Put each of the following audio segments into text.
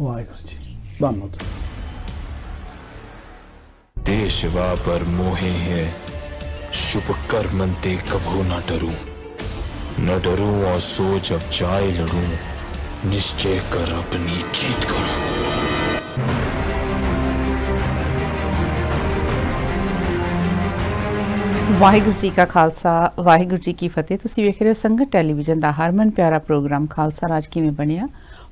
वाहेगुरु जी धन्यवाद देश वा पर मोहे है शुभ कर मनते कभो न डरू न डरू और सोच अब जाए लड़ू निश्चय कर अपनी जीत करूं ਵਾਹਿਗੁਰੂ ਜੀ ਕਾ ਖਾਲਸਾ ਵਾਹਿਗੁਰੂ ਜੀ ਕੀ ਫਤਿਹ ਤੁਸੀਂ ਵੇਖ ਰਹੇ ਹੋ ਸੰਗਤ ਟੈਲੀਵਿਜ਼ਨ ਦਾ ਹਰਮਨ ਪਿਆਰਾ ਪ੍ਰੋਗਰਾਮ ਖਾਲਸਾ ਰਾਜ ਕਿਵੇਂ ਬਣਿਆ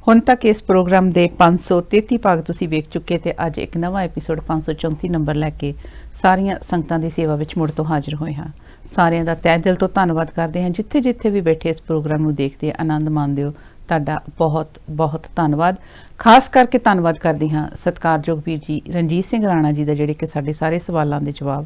ਹੁਣ ਤੱਕ ਇਸ ਪ੍ਰੋਗਰਾਮ ਦੇ 533 ਭਾਗ ਤੁਸੀਂ ਵੇਖ ਚੁੱਕੇ ਤੇ ਅੱਜ ਇੱਕ ਨਵਾਂ ਐਪੀਸੋਡ 534 ਨੰਬਰ ਲੈ ਕੇ ਸਾਰੀਆਂ ਸੰਗਤਾਂ ਦੀ ਸੇਵਾ ਵਿੱਚ ਮੁੜ ਤੋਂ ਹਾਜ਼ਰ ਹੋਏ ਹਾਂ ਸਾਰਿਆਂ ਦਾ ਤਹਿ ਦਿਲ ਤੋਂ ਧੰਨਵਾਦ ਕਰਦੇ ਹਾਂ ਜਿੱਥੇ-ਜਿੱਥੇ ਵੀ ਬੈਠੇ ਇਸ ਪ੍ਰੋਗਰਾਮ ਨੂੰ ਦੇਖਦੇ ਆਨੰਦ ਮਾਣਦੇ ਹੋ ਤੁਹਾਡਾ ਬਹੁਤ ਬਹੁਤ ਧੰਨਵਾਦ ਖਾਸ ਕਰਕੇ ਧੰਨਵਾਦ ਕਰਦੀ ਹਾਂ ਸਤਕਾਰਯੋਗ ਵੀਰ ਜੀ ਰਣਜੀਤ ਸਿੰਘ ਰਾਣਾ ਜੀ ਦਾ ਜਿਹੜੇ ਕਿ ਸਾਡੇ ਸਾਰੇ ਸਵਾਲਾਂ ਦੇ ਜਵਾਬ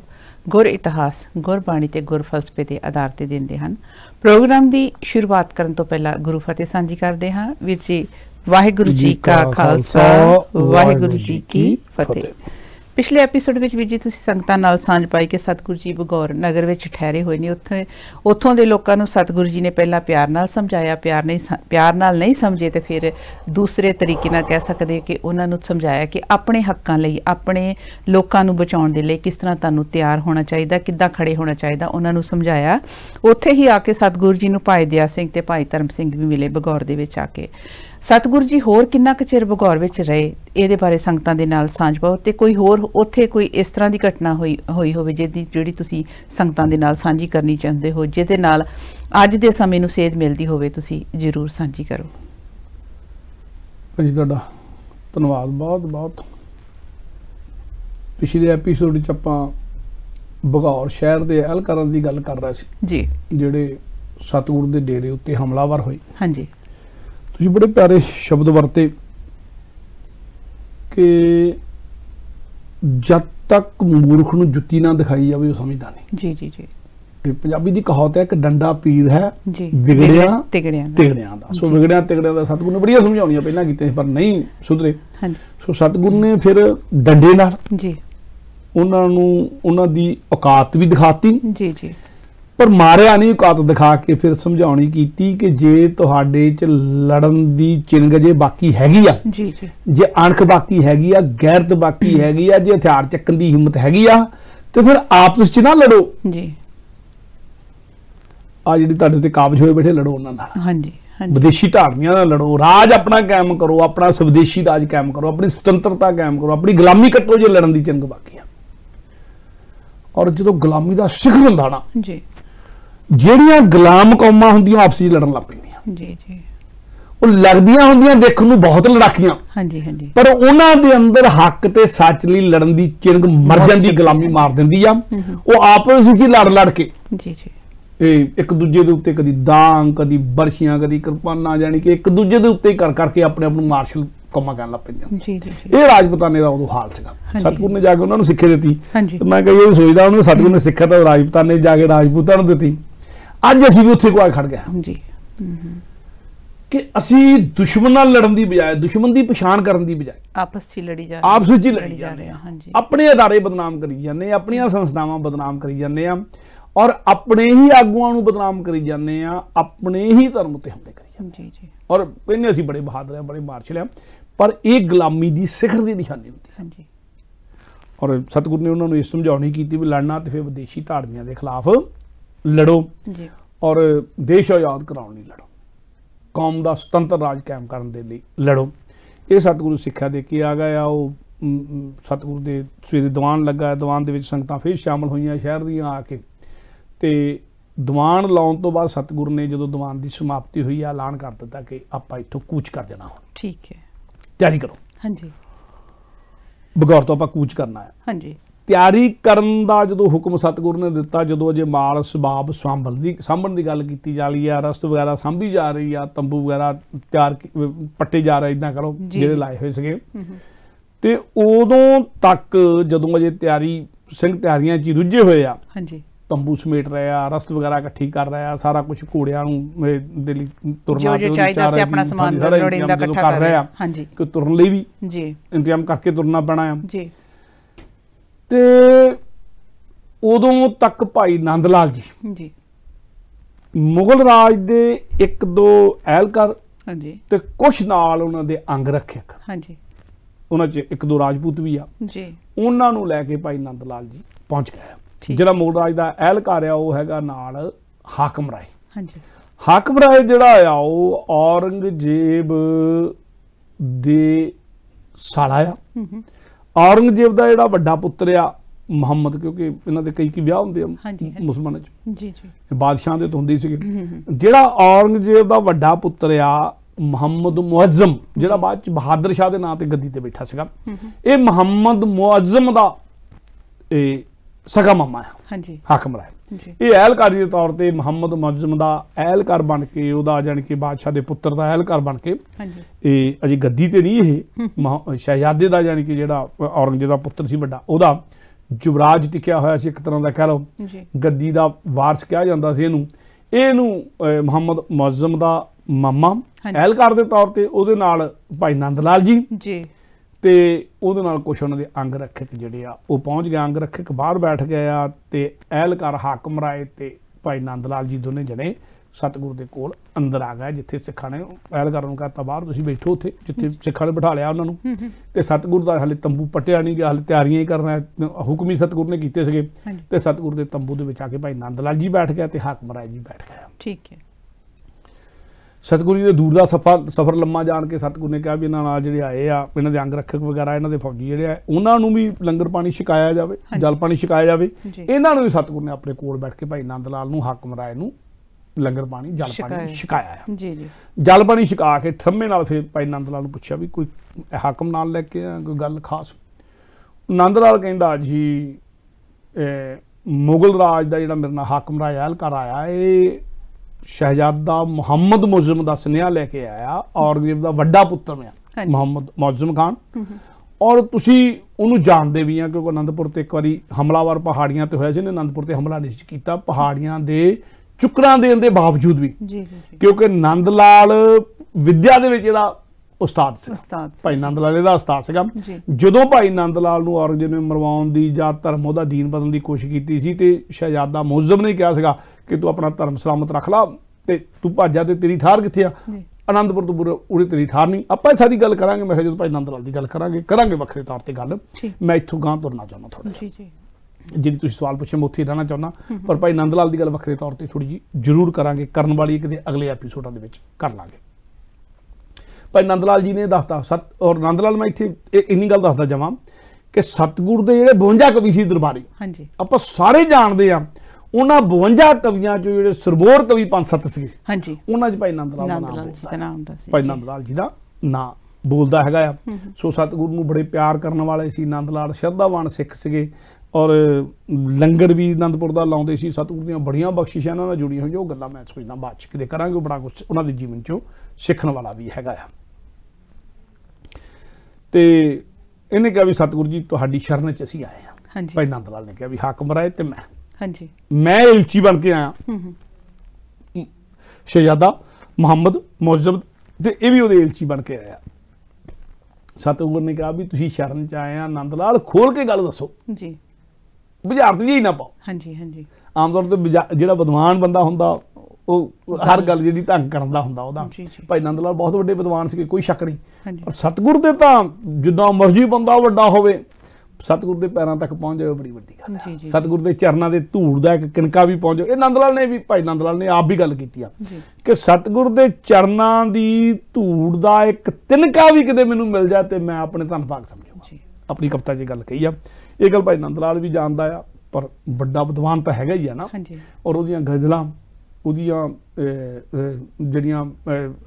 ਗੁਰ ਇਤਿਹਾਸ ਗੁਰ ਬਾਣੀ ਤੇ ਗੁਰ ਫਲਸਫੇ ਦੇ ਆਧਾਰ ਤੇ ਦਿੰਦੇ ਹਨ ਪ੍ਰੋਗਰਾਮ ਦੀ ਸ਼ੁਰੂਆਤ ਕਰਨ ਤੋਂ ਪਹਿਲਾਂ ਗੁਰੂ ਫਤਿਹ ਸਾਂਝੀ ਕਰਦੇ ਹਾਂ ਵੀਰ ਜੀ ਵਾਹਿਗੁਰੂ ਜੀ ਕਾ ਖਾਲਸਾ ਵਾਹਿਗੁਰੂ ਜੀ ਕੀ ਫਤਿਹ ਪਿਛਲੇ ਐਪੀਸੋਡ ਵਿੱਚ ਵੀ ਜੀ ਤੁਸੀਂ ਸੰਗਤਾਂ ਨਾਲ ਸਾਂਝ ਪਾਈ ਕਿ ਸਤਿਗੁਰੂ ਜੀ ਬਗੌਰ ਨਗਰ ਵਿੱਚ ਠਹਿਰੇ ਹੋਏ ਨੇ ਉੱਥੇ ਉੱਥੋਂ ਦੇ ਲੋਕਾਂ ਨੂੰ ਸਤਿਗੁਰੂ ਜੀ ਨੇ ਪਹਿਲਾਂ ਪਿਆਰ ਨਾਲ ਸਮਝਾਇਆ ਪਿਆਰ ਨਹੀਂ ਪਿਆਰ ਨਾਲ ਨਹੀਂ ਸਮਝੇ ਤੇ ਫਿਰ ਦੂਸਰੇ ਤਰੀਕੇ ਨਾਲ ਕਹਿ ਸਕਦੇ ਕਿ ਉਹਨਾਂ ਨੂੰ ਸਮਝਾਇਆ ਕਿ ਆਪਣੇ ਹੱਕਾਂ ਲਈ ਆਪਣੇ ਲੋਕਾਂ ਨੂੰ ਬਚਾਉਣ ਦੇ ਲਈ ਕਿਸ ਤਰ੍ਹਾਂ ਤੁਹਾਨੂੰ ਤਿਆਰ ਹੋਣਾ ਚਾਹੀਦਾ ਕਿੱਦਾਂ ਖੜੇ ਹੋਣਾ ਚਾਹੀਦਾ ਉਹਨਾਂ ਨੂੰ ਸਮਝਾਇਆ ਉੱਥੇ ਹੀ ਆ ਕੇ ਸਤਿਗੁਰੂ ਜੀ ਨੂੰ ਭਾਈ ਦਿਆ ਸਿੰਘ ਤੇ ਭਾਈ ਧਰਮ ਸਿੰਘ ਵੀ ਮਿਲੇ ਬਗੌਰ ਦੇ ਵਿੱਚ ਆ ਕੇ ਸਤਗੁਰ ਜੀ ਹੋਰ ਕਿੰਨਾ ਕੁ ਚਿਰ ਬਗੌਰ ਵਿੱਚ ਰਹੇ ਇਹਦੇ ਬਾਰੇ ਸੰਗਤਾਂ ਦੇ ਨਾਲ ਸਾਂਝ ਪਾਓ ਤੇ ਕੋਈ ਹੋਰ ਉੱਥੇ ਕੋਈ ਇਸ ਤਰ੍ਹਾਂ ਦੀ ਘਟਨਾ ਹੋਈ ਹੋਈ ਹੋਵੇ ਜਿਹਦੀ ਜਿਹੜੀ ਤੁਸੀਂ ਸੰਗਤਾਂ ਦੇ ਨਾਲ ਸਾਂਝੀ ਕਰਨੀ ਚਾਹੁੰਦੇ ਹੋ ਜਿਹਦੇ ਨਾਲ ਅੱਜ ਦੇ ਸਮੇਂ ਨੂੰ ਸੇਧ ਮਿਲਦੀ ਹੋਵੇ ਤੁਸੀਂ ਜ਼ਰੂਰ ਸਾਂਝੀ ਕਰੋ ਜੀ ਤੁਹਾਡਾ ਧੰਨਵਾਦ ਬਹੁਤ ਬਹੁਤ ਪਿਛਲੇ ਐਪੀਸੋਡ ਵਿੱਚ ਆਪਾਂ ਬਗੌਰ ਸ਼ਹਿਰ ਦੇ ਅਹਲ ਕਰਨ ਦੀ ਗੱਲ ਕਰ ਰਹੇ ਸੀ ਜੀ ਜਿਹੜੇ ਸਤਗੁਰ ਦੇ ਡੇਰੇ ਉੱਤੇ ਹਮਲਾਵਰ ਹੋਏ ਹਾਂਜੀ ਤੁਸੀਂ ਬੜੇ ਪਿਆਰੇ ਸ਼ਬਦ ਵਰਤੇ ਕਿ ਜਦ ਤੱਕ ਮੂਰਖ ਨੂੰ ਜੁੱਤੀ ਨਾ ਦਿਖਾਈ ਜਾਵੇ ਉਹ ਸਮਝਦਾ ਨਹੀਂ ਜੀ ਜੀ ਜੀ ਇਹ ਪੰਜਾਬੀ ਦੀ ਕਹਾਵਤ ਹੈ ਕਿ ਡੰਡਾ ਪੀਰ ਹੈ ਵਿਗੜਿਆ ਤਿਗੜਿਆਂ ਦਾ ਸੋ ਵਿਗੜਿਆ ਤਿਗੜਿਆਂ ਦਾ ਸਤਗੁਰ ਨੇ ਬੜੀਆ ਸਮਝਾਉਣੀਆਂ ਪਹਿਲਾਂ ਕੀਤੇ ਪਰ ਨਹੀਂ ਸੁਧਰੇ ਹਾਂਜੀ ਸੋ ਸਤਗੁਰ ਨੇ ਫਿਰ ਡੰਡੇ ਨਾਲ ਜੀ ਉਹਨਾਂ ਨੂੰ ਉਹਨਾਂ ਦੀ ਔਕਾਤ ਵੀ ਦਿਖਾਤੀ ਜੀ ਜੀ ਪਰ ਮਾਰਿਆ ਨਹੀਂ ਔਕਾਤ ਦਿਖਾ ਕੇ ਫਿਰ ਸਮਝਾਉਣੀ ਕੀਤੀ ਕਿ ਜੇ ਤੁਹਾਡੇ ਚ ਲੜਨ ਦੀ ਚਿੰਗ ਜੇ ਬਾਕੀ ਹੈਗੀ ਆ ਜੀ ਜੀ ਜੇ ਅਣਖ ਬਾਕੀ ਹੈਗੀ ਆ ਗੈਰਤ ਬਾਕੀ ਹੈਗੀ ਆ ਜੇ ਹਥਿਆਰ ਚੱਕਣ ਦੀ ਹਿੰਮਤ ਹੈਗੀ ਆ ਤੇ ਫਿਰ ਆਪਸ ਚ ਨਾ ਲੜੋ ਜੀ ਆ ਜਿਹੜੀ ਤੁਹਾਡੇ ਤੇ ਕਾਬਜ ਹੋਏ ਬੈਠੇ ਲੜੋ ਉਹਨਾਂ ਨਾਲ ਹਾਂਜੀ ਵਿਦੇਸ਼ੀ ਧਾਰਨੀਆਂ ਨਾਲ ਲੜੋ ਰਾਜ ਆਪਣਾ ਕਾਇਮ ਕਰੋ ਆਪਣਾ ਸਵਦੇਸ਼ੀ ਰਾਜ ਕਾਇਮ ਕਰੋ ਆਪਣੀ ਸੁਤੰਤਰਤਾ ਕਾਇਮ ਕਰੋ ਆਪਣੀ ਗੁਲਾਮੀ ਕੱਟੋ ਜੇ ਲੜਨ ਦੀ ਚਿੰਗ ਬਾਕੀ ਆ ਔਰ ਜਦੋਂ ਗੁਲਾਮੀ ਦਾ ਸਿਖਰ ਹੁੰਦਾ ਨਾ ਜੀ ਜਿਹੜੀਆਂ ਗੁਲਾਮ ਕੌਮਾਂ ਹੁੰਦੀਆਂ ਆਪਸੀ ਲੜਨ ਲੱਗ ਪੈਂਦੀਆਂ ਜੀ ਜੀ ਉਹ ਲੱਗਦੀਆਂ ਹੁੰਦੀਆਂ ਦੇਖਣ ਨੂੰ ਬਹੁਤ ਲੜਾਕੀਆਂ ਹਾਂਜੀ ਹਾਂਜੀ ਪਰ ਉਹਨਾਂ ਦੇ ਅੰਦਰ ਹੱਕ ਤੇ ਸੱਚ ਲਈ ਲੜਨ ਦੀ ਚਿੰਗ ਮਰ ਜਾਂਦੀ ਗੁਲਾਮੀ ਮਾਰ ਦਿੰਦੀ ਆ ਉਹ ਆਪਸ ਵਿੱਚ ਹੀ ਲੜ ਲੜ ਕੇ ਜੀ ਜੀ ਇਹ ਇੱਕ ਦੂਜੇ ਦੇ ਉੱਤੇ ਕਦੀ ਦਾਂ ਕਦੀ ਬਰਸ਼ੀਆਂ ਕਦੀ ਕਿਰਪਾਨਾਂ ਜਾਨੀ ਕਿ ਇੱਕ ਦੂਜੇ ਦੇ ਉੱਤੇ ਕਰ ਕਰਕੇ ਆਪਣੇ ਆਪ ਨੂੰ ਮਾਰਸ਼ਲ ਕੰਮਾਂ ਕਰਨ ਲੱਗ ਪੈਂਦੇ ਜੀ ਜੀ ਇਹ ਰਾਜਪਤਾਨੇ ਦਾ ਉਦੋਂ ਹਾਲ ਸੀਗਾ ਸਤਗੁਰ ਨੇ ਜਾ ਕੇ ਉਹਨਾਂ ਨੂੰ ਸਿੱਖੇ ਦਿੱਤੀ ਤੇ ਮੈਂ ਕਹਿੰਦਾ ਇਹ ਸੋਚਦਾ ਉਹਨੂੰ ਸਤਗੁਰ ਨੇ ਸਿੱਖਿਆ ਤਾਂ ਰਾਜਪਤਾਨੇ ਜਾ ਕੇ ਰਾਜਪੂਤਾਂ ਨੂੰ ਦਿੱਤੀ ਅੱਜ ਅਸੀਂ ਵੀ ਉੱਥੇ ਕੋਈ ਖੜ ਗਏ ਜੀ ਕਿ ਅਸੀਂ ਦੁਸ਼ਮਣ ਨਾਲ ਲੜਨ ਦੀ ਬਜਾਏ ਦੁਸ਼ਮਣ ਦੀ ਪਛਾਣ ਕਰਨ ਦੀ ਬਜਾਏ ਆਪਸ ਵਿੱਚ ਲੜੀ ਜਾ ਆਪਸ ਵਿੱਚ ਲੜੀ ਜਾਂਦੇ ਆ ਹਾਂਜੀ ਆਪਣੇ ادارے ਬਦਨਾਮ ਕਰੀ ਜਾਂਦੇ ਆ ਆਪਣੀਆਂ ਸੰਸਥਾਵਾਂ ਬਦਨਾਮ ਕਰੀ ਜਾਂਦੇ ਆ ਔਰ ਆਪਣੇ ਹੀ ਆਗੂਆਂ ਨੂੰ ਬਦਨਾਮ ਕਰੀ ਜਾਂਦੇ ਆ ਆਪਣੇ ਹੀ ਧਰਮ ਉੱਤੇ ਹਮਲੇ ਕਰੀ ਜਾਂਦੇ ਜੀ ਜੀ ਔਰ ਕਹਿੰਦੇ ਅਸੀਂ ਬੜੇ ਬਹਾਦਰ ਆ ਬੜੇ ਮਾਰਸ਼ਲ ਆ ਪਰ ਇਹ ਗੁਲਾਮੀ ਦੀ ਸਿਖਰ ਦੀ ਨਿਸ਼ਾਨੀ ਹੁੰਦੀ ਹੈ ਹਾਂਜੀ ਔਰ ਸਤਗੁਰੂ ਨੇ ਉਹਨਾਂ ਨੂੰ ਇਹ ਸਮਝਾਉਣੀ ਕੀਤੀ ਵੀ ਲੜਨਾ ਤੇ ਫਿਰ ਵਿਦੇਸ਼ੀ ਧਾਰਨੀਆਂ ਦੇ ਖਿਲਾਫ ਲੜੋ ਜੀ ਔਰ ਦੇਸ਼ ਆਜ਼ਾਦ ਕਰਾਉਣ ਲਈ ਲੜੋ ਕੌਮ ਦਾ ਸੁਤੰਤਰ ਰਾਜ ਕਾਇਮ ਕਰਨ ਦੇ ਲਈ ਲੜੋ ਇਹ ਸਤਿਗੁਰੂ ਸਿੱਖਿਆ ਦੇ ਕੇ ਆ ਗਿਆ ਉਹ ਸਤਿਗੁਰੂ ਦੇ ਸਵੇਰੇ ਦੀਵਾਨ ਲੱਗਾ ਦੀਵਾਨ ਦੇ ਵਿੱਚ ਸੰਗਤਾਂ ਫੇਰ ਸ਼ਾਮਲ ਹੋਈਆਂ ਸ਼ਹਿਰ ਦੀਆਂ ਆ ਕੇ ਤੇ ਦੀਵਾਨ ਲਾਉਣ ਤੋਂ ਬਾਅਦ ਸਤਿਗੁਰੂ ਨੇ ਜਦੋਂ ਦੀਵਾਨ ਦੀ ਸਮਾਪਤੀ ਹੋਈ ਆ ਐਲਾਨ ਕਰ ਦਿੱਤਾ ਕਿ ਆਪਾਂ ਇੱਥੋਂ ਕੂਚ ਕਰ ਜਾਣਾ ਹੁਣ ਠੀਕ ਹੈ ਤਿਆਰੀ ਕਰੋ ਹਾਂਜੀ ਬਗੌਰ ਤੋਂ ਆਪਾਂ ਕੂਚ ਕਰਨਾ ਹੈ ਹਾਂਜੀ ਤਿਆਰੀ ਕਰਨ ਦਾ ਜਦੋਂ ਹੁਕਮ ਸਤਗੁਰ ਨੇ ਦਿੱਤਾ ਜਦੋਂ ਅਜੇ ਮਾਲ ਸਬਾਬ ਸੰਭਲ ਦੀ ਸੰਭਣ ਦੀ ਗੱਲ ਕੀਤੀ ਜਾ ਰਹੀ ਆ ਰਸਤ ਵਗੈਰਾ ਸੰਭੀ ਜਾ ਰਹੀ ਆ ਤੰਬੂ ਵਗੈਰਾ ਤਿਆਰ ਪੱਟੇ ਜਾ ਰਹੇ ਇਦਾਂ ਕਰੋ ਜਿਹੜੇ ਲਾਏ ਹੋਏ ਸੀਗੇ ਤੇ ਉਦੋਂ ਤੱਕ ਜਦੋਂ ਅਜੇ ਤਿਆਰੀ ਸਿੰਘ ਤਿਆਰੀਆਂ 'ਚ ਰੁੱਝੇ ਹੋਏ ਆ ਹਾਂਜੀ ਤੰਬੂ ਸਮੇਟ ਰਹੇ ਆ ਰਸਤ ਵਗੈਰਾ ਇਕੱਠੀ ਕਰ ਰਹੇ ਆ ਸਾਰਾ ਕੁਝ ਘੋੜਿਆਂ ਨੂੰ ਦੇ ਲਈ ਤੁਰਨਾ ਜੋ ਚਾਹੀਦਾ ਸੀ ਆਪਣਾ ਸਮਾਨ ਲੋੜੀਂਦਾ ਇਕੱਠਾ ਕਰ ਰਹੇ ਆ ਹਾਂਜੀ ਕਿ ਤੁਰਨ ਲਈ ਵੀ ਜੀ ਇੰਤਜ਼ਾਮ ਕਰਕੇ ਤੁਰਨਾ ਪੈਣਾ ਆ ਜੀ ਤੇ ਉਦੋਂ ਤੱਕ ਭਾਈ ਨੰਦ ਲਾਲ ਜੀ ਜੀ ਮੁਗਲ ਰਾਜ ਦੇ ਇੱਕ ਦੋ ਐਲਕਰ ਹਾਂਜੀ ਤੇ ਕੁਝ ਨਾਲ ਉਹਨਾਂ ਦੇ ਅੰਗ ਰੱਖਿਆ ਹਾਂਜੀ ਉਹਨਾਂ 'ਚ ਇੱਕ ਦੋ ਰਾਜਪੂਤ ਵੀ ਆ ਜੀ ਉਹਨਾਂ ਨੂੰ ਲੈ ਕੇ ਭਾਈ ਨੰਦ ਲਾਲ ਜੀ ਪਹੁੰਚ ਗਏ ਜਿਹੜਾ ਮੁਗਲ ਰਾਜ ਦਾ ਐਲਕਰ ਆ ਉਹ ਹੈਗਾ ਨਾਲ ਹਾਕਮ ਰਾਏ ਹਾਂਜੀ ਹਾਕਮ ਰਾਏ ਜਿਹੜਾ ਆ ਉਹ ਔਰੰਗਜ਼ੇਬ ਦੇ ਸਾਲਾ ਆ ਔਰੰਗਜ਼ੇਬ ਦਾ ਜਿਹੜਾ ਵੱਡਾ ਪੁੱਤਰ ਆ ਮੁਹੰਮਦ ਕਿਉਂਕਿ ਇਹਨਾਂ ਦੇ ਕਈ ਕੀ ਵਿਆਹ ਹੁੰਦੇ ਆ ਮੁਸਲਮਾਨਾਂ 'ਚ ਜੀ ਜੀ ਬਾਦਸ਼ਾਹਾਂ ਦੇ ਤੋਂ ਹੁੰਦੀ ਸੀ ਜਿਹੜਾ ਔਰੰਗਜ਼ੇਬ ਦਾ ਵੱਡਾ ਪੁੱਤਰ ਆ ਮੁਹੰਮਦ ਮੁਅੱਜ਼ਮ ਜਿਹੜਾ ਬਾਅਦ 'ਚ ਬਹਾਦਰ ਸ਼ਾਹ ਦੇ ਨਾਂ ਤੇ ਗੱਦੀ ਤੇ ਬੈਠਾ ਸੀਗਾ ਇਹ ਮੁਹੰਮਦ ਮੁਅੱਜ਼ਮ ਦਾ ਇਹ ਸਗਾ ਮਾਮਾ ਹੈ ਹਾਂਜੀ ਹਾਕਮ ਰਾਏ ਇਹ ਅਹਿਲਕਾਰ ਦੇ ਤੌਰ ਤੇ ਮੁਹੰਮਦ ਮਜਮ ਦਾ ਅਹਿਲਕਾਰ ਬਣ ਕੇ ਉਹਦਾ ਜਾਨ ਕਿ ਬਾਦਸ਼ਾਹ ਦੇ ਪੁੱਤਰ ਦਾ ਅਹਿਲਕਾਰ ਬਣ ਕੇ ਇਹ ਅਜੀ ਗੱਦੀ ਤੇ ਨਹੀਂ ਇਹ ਸ਼ਹਿਜ਼ਾਦੇ ਦਾ ਜਾਨ ਕਿ ਜਿਹੜਾ ਔਰੰਗਜ਼ੇਬ ਦਾ ਪੁੱਤਰ ਸੀ ਵੱਡਾ ਉਹਦਾ ਜੁਬਰਾਜ ਟਿਕਿਆ ਹੋਇਆ ਸੀ ਇੱਕ ਤਰ੍ਹਾਂ ਦਾ ਕਹਿ ਲਓ ਗੱਦੀ ਦਾ ਵਾਰਿਸ ਕਿਹਾ ਜਾਂਦਾ ਸੀ ਇਹਨੂੰ ਇਹਨੂੰ ਮੁਹੰਮਦ ਮਜਮ ਦਾ ਮਾਮਾ ਅਹਿਲਕਾਰ ਦੇ ਤੌਰ ਤੇ ਉਹਦੇ ਨਾਲ ਭਾਈ ਨੰਦ ਲਾਲ ਜੀ ਜੀ ਤੇ ਉਹਦੇ ਨਾਲ ਕੁਛ ਉਹਨਾਂ ਦੇ ਅੰਗ ਰੱਖਿਤ ਜਿਹੜੇ ਆ ਉਹ ਪਹੁੰਚ ਗਏ ਅੰਗ ਰੱਖਿਤ ਬਾਹਰ ਬੈਠ ਗਏ ਆ ਤੇ ਅਹਿਲਕਾਰ ਹਾਕਮ ਰਾਏ ਤੇ ਭਾਈ ਨੰਦ ਲਾਲ ਜੀ ਦੋਨੇ ਜਣੇ ਸਤਗੁਰ ਦੇ ਕੋਲ ਅੰਦਰ ਆ ਗਏ ਜਿੱਥੇ ਸਿੱਖਾਂ ਨੇ ਅਹਿਲਕਾਰਾਂ ਨੂੰ ਕਹਤਾ ਬਾਹਰ ਤੁਸੀਂ ਬੈਠੋ ਉੱਥੇ ਜਿੱਥੇ ਸਿੱਖਾਂ ਨੇ ਬਿਠਾ ਲਿਆ ਉਹਨਾਂ ਨੂੰ ਤੇ ਸਤਗੁਰ ਦਾ ਹਲੇ ਤੰਬੂ ਪਟਿਆ ਨਹੀਂ ਗਿਆ ਹਲੇ ਤਿਆਰੀਆਂ ਹੀ ਕਰਨਾ ਹੁਕਮੀ ਸਤਗੁਰ ਨੇ ਕੀਤੇ ਸੀਗੇ ਤੇ ਸਤਗੁਰ ਦੇ ਤੰਬੂ ਦੇ ਵਿੱਚ ਆ ਕੇ ਭਾਈ ਨੰਦ ਲਾਲ ਜੀ ਬੈਠ ਗਿਆ ਤੇ ਹਾਕਮ ਰਾਏ ਜੀ ਬੈਠ ਗਿਆ ਠੀਕ ਹੈ ਸਤਗੁਰੂ ਜੀ ਦੇ ਦੂਰ ਦਾ ਸਫਰ ਸਫਰ ਲੰਮਾ ਜਾਣ ਕੇ ਸਤਗੁਰੂ ਨੇ ਕਿਹਾ ਵੀ ਇਹਨਾਂ ਨਾਲ ਜਿਹੜੇ ਆਏ ਆ ਇਹਨਾਂ ਦੇ ਅੰਗ ਰੱਖਕ ਵਗੈਰਾ ਇਹਨਾਂ ਦੇ ਫੌਜੀ ਜਿਹੜੇ ਆ ਉਹਨਾਂ ਨੂੰ ਵੀ ਲੰਗਰ ਪਾਣੀ ਛਕਾਇਆ ਜਾਵੇ ਜਲ ਪਾਣੀ ਛਕਾਇਆ ਜਾਵੇ ਇਹਨਾਂ ਨੂੰ ਵੀ ਸਤਗੁਰੂ ਨੇ ਆਪਣੇ ਕੋਲ ਬੈਠ ਕੇ ਭਾਈ ਨੰਦ ਲਾਲ ਨੂੰ ਹਾਕਮ ਰਾਏ ਨੂੰ ਲੰਗਰ ਪਾਣੀ ਜਲ ਪਾਣੀ ਛਕਾਇਆ ਜੀ ਜੀ ਜਲ ਪਾਣੀ ਛਕਾ ਕੇ ਥੰਮੇ ਨਾਲ ਫਿਰ ਭਾਈ ਨੰਦ ਲਾਲ ਨੂੰ ਪੁੱਛਿਆ ਵੀ ਕੋਈ ਹਾਕਮ ਨਾਲ ਲੈ ਕੇ ਕੋਈ ਗੱਲ ਖਾਸ ਨੰਦ ਲਾਲ ਕਹਿੰਦਾ ਜੀ ਮੁਗਲ ਰਾਜ ਦਾ ਜਿਹੜਾ ਮੇਰੇ ਨਾਲ ਹਾਕਮ ਰਾਏ ਅਹਿਲਕਾਰ ਆਇਆ ਇਹ ਸ਼ਹਿਜ਼ਾਦਾ ਮੁਹੰਮਦ ਮੁਜ਼ਮ ਦਾ ਸੁਨੇਹਾ ਲੈ ਕੇ ਆਇਆ ਔਰੰਗਜ਼ੇਬ ਦਾ ਵੱਡਾ ਪੁੱਤਰ ਆ ਮੁਹੰਮਦ ਮੁਜ਼ਮ ਖਾਨ ਔਰ ਤੁਸੀਂ ਉਹਨੂੰ ਜਾਣਦੇ ਵੀ ਆ ਕਿਉਂਕਿ ਅਨੰਦਪੁਰ ਤੇ ਇੱਕ ਵਾਰੀ ਹਮਲਾਵਰ ਪਹਾੜੀਆਂ ਤੇ ਹੋਇਆ ਸੀ ਨੇ ਅਨੰਦਪੁਰ ਤੇ ਹਮਲਾ ਨਹੀਂ ਕੀਤਾ ਪਹਾੜੀਆਂ ਦੇ ਚੁਕਰਾਂ ਦੇਣ ਦੇ ਬਾਵਜੂਦ ਵੀ ਜੀ ਜੀ ਕਿਉਂਕਿ ਨੰਦ ਲਾਲ ਵਿਦਿਆ ਦੇ ਵਿੱਚ ਇਹਦਾ ਉਸਤਾਦ ਸੀ ਭਾਈ ਨੰਦ ਲਾਲ ਇਹਦਾ ਉਸਤਾਦ ਸੀਗਾ ਜਦੋਂ ਭਾਈ ਨੰਦ ਲਾਲ ਨੂੰ ਔਰੰਗਜ਼ੇਬ ਨੇ ਮਰਵਾਉਣ ਦੀ ਜਾਂ ਧਰਮ ਉਹਦਾ ਦੀਨ ਬਦਲਣ ਦੀ ਕੋਸ਼ਿਸ਼ ਕੀਤੀ ਸੀ ਤੇ ਸ਼ਹਿਜ਼ਾਦਾ ਮੁਜ਼ਮ ਨੇ ਕਿਹਾ ਸੀਗਾ ਕਿ ਤੂੰ ਆਪਣਾ ਧਰਮ ਸਲਾਮਤ ਰੱਖ ਲਾ ਤੇ ਤੂੰ ਭਾਜਾ ਤੇ ਤੇਰੀ ਠਾਰ ਕਿੱਥੇ ਆ ਆਨੰਦਪੁਰ ਤੋਂ ਉਰੇ ਤੇਰੀ ਠਾਰ ਨਹੀਂ ਆਪਾਂ ਇਹ ਸਾਰੀ ਗੱਲ ਕਰਾਂਗੇ ਮੈਂ ਜਦੋਂ ਭਾਈ ਨੰਦ ਲਾਲ ਦੀ ਗੱਲ ਕਰਾਂਗੇ ਕਰਾਂਗੇ ਵੱਖਰੇ ਤੌਰ ਤੇ ਗੱਲ ਮੈਂ ਇੱਥੋਂ ਗਾਂ ਤੁਰਨਾ ਚਾਹੁੰਦਾ ਥੋੜਾ ਜੀ ਜੀ ਜਿਹੜੀ ਤੁਸੀਂ ਸਵਾਲ ਪੁੱਛੇ ਮੈਂ ਉੱਥੇ ਰਹਿਣਾ ਚਾਹੁੰਦਾ ਪਰ ਭਾਈ ਨੰਦ ਲਾਲ ਦੀ ਗੱਲ ਵੱਖਰੇ ਤੌਰ ਤੇ ਥੋੜੀ ਜੀ ਜ਼ਰੂਰ ਕਰਾਂਗੇ ਕਰਨ ਵਾਲੀ ਕਿਤੇ ਅਗਲੇ ਐਪੀਸੋਡਾਂ ਦੇ ਵਿੱਚ ਕਰ ਲਾਂਗੇ ਭਾਈ ਨੰਦ ਲਾਲ ਜੀ ਨੇ ਦੱਸਤਾ ਸਤ ਔਰ ਨੰਦ ਲਾਲ ਮੈਂ ਇੱਥੇ ਇੰਨੀ ਗੱਲ ਦੱਸਦਾ ਜਾਵਾਂ ਕਿ ਸਤਗੁਰ ਦੇ ਜਿਹੜੇ 52 ਕਵੀ ਸੀ ਦਰਬਾਰੀ ਹਾਂਜੀ ਆਪਾਂ ਸਾਰੇ ਜਾਣਦੇ ਆ ਉਹਨਾਂ 52 ਕਵੀਆਂ ਚੋਂ ਜਿਹੜੇ ਸਰਬੋਰ ਕਵੀ ਪੰਜ ਸੱਤ ਸੀਗੇ ਹਾਂਜੀ ਉਹਨਾਂ 'ਚ ਭਾਈ ਨੰਦ ਲਾਲ ਦਾ ਨਾਮ ਦਾ ਨਾਮ ਸੀ ਭਾਈ ਨੰਦ ਲਾਲ ਜੀ ਦਾ ਨਾਮ ਬੋਲਦਾ ਹੈਗਾ ਆ ਸੋ ਸਤਗੁਰੂ ਨੂੰ ਬੜੇ ਪਿਆਰ ਕਰਨ ਵਾਲੇ ਸੀ ਨੰਦ ਲਾਲ ਸ਼ਰਧਾਵਾਨ ਸਿੱਖ ਸੀਗੇ ਔਰ ਲੰਗਰ ਵੀ ਅਨੰਦਪੁਰ ਦਾ ਲਾਉਂਦੇ ਸੀ ਸਤਿਗੁਰੂ ਦੀਆਂ ਬੜੀਆਂ ਬਖਸ਼ਿਸ਼ਾਂ ਇਹਨਾਂ ਨਾਲ ਜੁੜੀਆਂ ਹੋਈਆਂ ਉਹ ਗੱਲਾਂ ਮੈਂ ਸੋਚਦਾ ਬਾਅਦ ਚ ਕਿਤੇ ਕਰਾਂਗੇ ਬੜਾ ਕੁਝ ਉਹਨਾਂ ਦੇ ਜੀਵਨ ਚੋਂ ਸਿੱਖਣ ਵਾਲਾ ਵੀ ਹੈਗਾ ਆ ਤੇ ਇਹਨੇ ਕਿਹਾ ਵੀ ਸਤਗੁਰੂ ਜੀ ਤੁਹਾਡੀ ਸ਼ਰਨ ਚ ਅਸੀਂ ਆਏ ਆ ਭਾਈ ਨੰਦ ਲਾਲ ਨੇ ਕਿਹਾ ਵੀ ਹਾਕਮ ਰਾਏ ਤੇ ਮੈਂ ਹਾਂਜੀ ਮੈਂ ਇਲਚੀ ਬਣ ਕੇ ਆਇਆ ਹੂੰ ਸ਼ਹਿਜ਼ਾਦਾ ਮੁਹੰਮਦ ਮੌਜਬ ਤੇ ਇਹ ਵੀ ਉਹਦੇ ਇਲਚੀ ਬਣ ਕੇ ਆਇਆ ਸਤਿਗੁਰ ਨੇ ਕਿਹਾ ਵੀ ਤੁਸੀਂ ਸ਼ਰਨ ਚ ਆਏ ਆ ਆਨੰਦ ਲਾਲ ਖੋਲ ਕੇ ਗੱਲ ਦੱਸੋ ਜੀ ਬੁਝਾਰਤ ਜੀ ਨਾ ਪਾਓ ਹਾਂਜੀ ਹਾਂਜੀ ਆਮ ਤੌਰ ਤੇ ਜਿਹੜਾ ਵਿਦਵਾਨ ਬੰਦਾ ਹੁੰਦਾ ਉਹ ਹਰ ਗੱਲ ਜਿਹੜੀ ਢੰਗ ਕਰਨ ਦਾ ਹੁੰਦਾ ਉਹਦਾ ਭਾਈ ਆਨੰਦ ਲਾਲ ਬਹੁਤ ਵੱਡੇ ਵਿਦਵਾਨ ਸੀ ਕੋਈ ਸ਼ੱਕ ਨਹੀਂ ਪਰ ਸਤਗੁਰ ਦੇ ਤਾਂ ਜਿੱਦਾਂ ਮਰਜ਼ੀ ਬੰਦਾ ਵੱਡਾ ਹੋਵੇ ਸਤਗੁਰੂ ਦੇ ਪੈਰਾਂ ਤੱਕ ਪਹੁੰਚ ਜਾਓ ਬੜੀ ਵੱਡੀ ਗੱਲ ਹੈ ਸਤਗੁਰੂ ਦੇ ਚਰਨਾਂ ਦੇ ਧੂੜ ਦਾ ਇੱਕ ਕਿਨਕਾ ਵੀ ਪਹੁੰਚ ਜਾਓ ਇਹ ਨੰਦ ਲਾਲ ਨੇ ਵੀ ਭਾਈ ਨੰਦ ਲਾਲ ਨੇ ਆਪ ਵੀ ਗੱਲ ਕੀਤੀ ਆ ਕਿ ਸਤਗੁਰੂ ਦੇ ਚਰਨਾਂ ਦੀ ਧੂੜ ਦਾ ਇੱਕ ਤਿਨਕਾ ਵੀ ਕਿਤੇ ਮੈਨੂੰ ਮਿਲ ਜਾ ਤੇ ਮੈਂ ਆਪਣੇ ਤਨ ਭਾਗ ਸਮਝੂਗਾ ਆਪਣੀ ਕਵਤਾ 'ਚ ਗੱਲ ਕਹੀ ਆ ਇਹ ਗੱਲ ਭਾਈ ਨੰਦ ਲਾਲ ਵੀ ਜਾਣਦਾ ਆ ਪਰ ਵੱਡਾ ਵਿਦਵਾਨ ਤਾਂ ਹੈਗਾ ਹੀ ਆ ਨਾ ਔਰ ਉਹਦੀਆਂ ਗਜ਼ਲਾਂ ਉਹਦੀਆਂ ਜਿਹੜੀਆਂ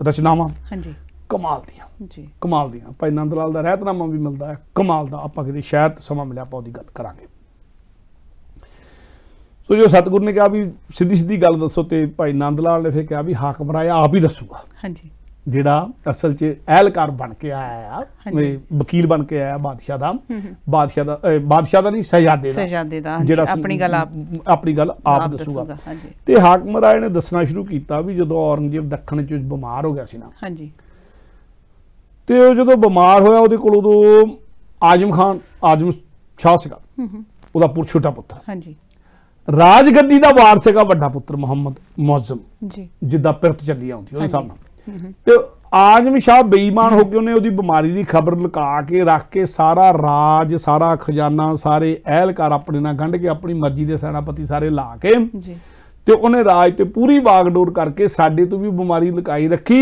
ਰਚਨਾਵਾਂ ਹਾਂਜੀ ਕਮਾਲ ਦੀਆਂ ਜੀ ਕਮਾਲ ਦੀਆਂ ਭਾਈ ਨੰਦ ਲਾਲ ਦਾ ਰਹਿਤਨਾਮਾ ਵੀ ਮਿਲਦਾ ਹੈ ਕਮਾਲ ਦਾ ਆਪਾਂ ਕਿਤੇ ਸ਼ਾਇਦ ਸਮਾਂ ਮਿਲਿਆ ਆਪਾਂ ਉਹਦੀ ਗੱਲ ਕਰਾਂਗੇ ਸੋ ਜੋ ਸਤਗੁਰੂ ਨੇ ਕਿਹਾ ਵੀ ਸਿੱਧੀ ਸਿੱਧੀ ਗੱਲ ਦੱਸੋ ਤੇ ਭਾਈ ਨੰਦ ਲਾਲ ਨੇ ਫਿਰ ਕਿਹਾ ਵੀ ਹਾਕਮ ਰਾਇਆ ਆਪ ਹੀ ਦੱਸੂਗਾ ਹਾਂਜੀ ਜਿਹੜਾ ਅਸਲ 'ਚ ਅਹਿਲਕਾਰ ਬਣ ਕੇ ਆਇਆ ਆ ਵਕੀਲ ਬਣ ਕੇ ਆਇਆ ਬਾਦਸ਼ਾਹ ਦਾ ਬਾਦਸ਼ਾਹ ਦਾ ਬਾਦਸ਼ਾਹ ਦਾ ਨਹੀਂ ਸਹਜਾਦੇ ਦਾ ਸਹਜਾਦੇ ਦਾ ਜਿਹੜਾ ਆਪਣੀ ਗੱਲ ਆਪ ਆਪਣੀ ਗੱਲ ਆਪ ਦੱਸੂਗਾ ਤੇ ਹਾਕਮ ਰਾਏ ਨੇ ਦੱਸਣਾ ਸ਼ੁਰੂ ਕੀਤਾ ਵੀ ਜਦੋਂ ਔਰੰਗਜ਼ੇਬ ਦੱਖਣ 'ਚ ਬਿਮਾਰ ਹੋ ਗਿਆ ਸੀ ਨਾ ਹਾਂਜੀ ਤੇ ਉਹ ਜਦੋਂ ਬਿਮਾਰ ਹੋਇਆ ਉਹਦੇ ਕੋਲ ਉਦੋਂ ਆਜਮ ਖਾਨ ਆਜਮ ਸ਼ਾਹ ਸੀਗਾ ਉਹਦਾ ਪੁਰ ਛੋਟਾ ਪੁੱਤਰ ਹਾਂਜੀ ਰਾਜ ਗੱਦੀ ਦਾ ਵਾਰਸ ਹੈਗਾ ਵੱਡਾ ਪੁੱਤਰ ਮੁਹੰਮਦ ਮੁਅਜ਼ਮ ਜੀ ਜਿੱਦਾਂ ਪਿਰਤ ਚੱਲੀ ਆਉਂਦੀ ਉਹਦੇ ਸਾਹਮਣੇ ਤੇ ਆਜਮ ਸ਼ਾਹ ਬੇਈਮਾਨ ਹੋ ਕੇ ਉਹਨੇ ਉਹਦੀ ਬਿਮਾਰੀ ਦੀ ਖਬਰ ਲੁਕਾ ਕੇ ਰੱਖ ਕੇ ਸਾਰਾ ਰਾਜ ਸਾਰਾ ਖਜ਼ਾਨਾ ਸਾਰੇ ਅਹਿਲਕਾਰ ਆਪਣੇ ਨਾਲ ਗੰਢ ਕੇ ਆਪਣੀ ਮਰਜ਼ੀ ਦੇ ਸੈਨਾਪਤੀ ਸਾਰੇ ਲਾ ਕੇ ਜੀ ਤੇ ਉਹਨੇ ਰਾਜ ਤੇ ਪੂਰੀ ਬਾਗਡੋਰ ਕਰਕੇ ਸਾਡੇ ਤੋਂ ਵੀ ਬਿਮਾਰੀ ਲੁਕਾਈ ਰੱਖੀ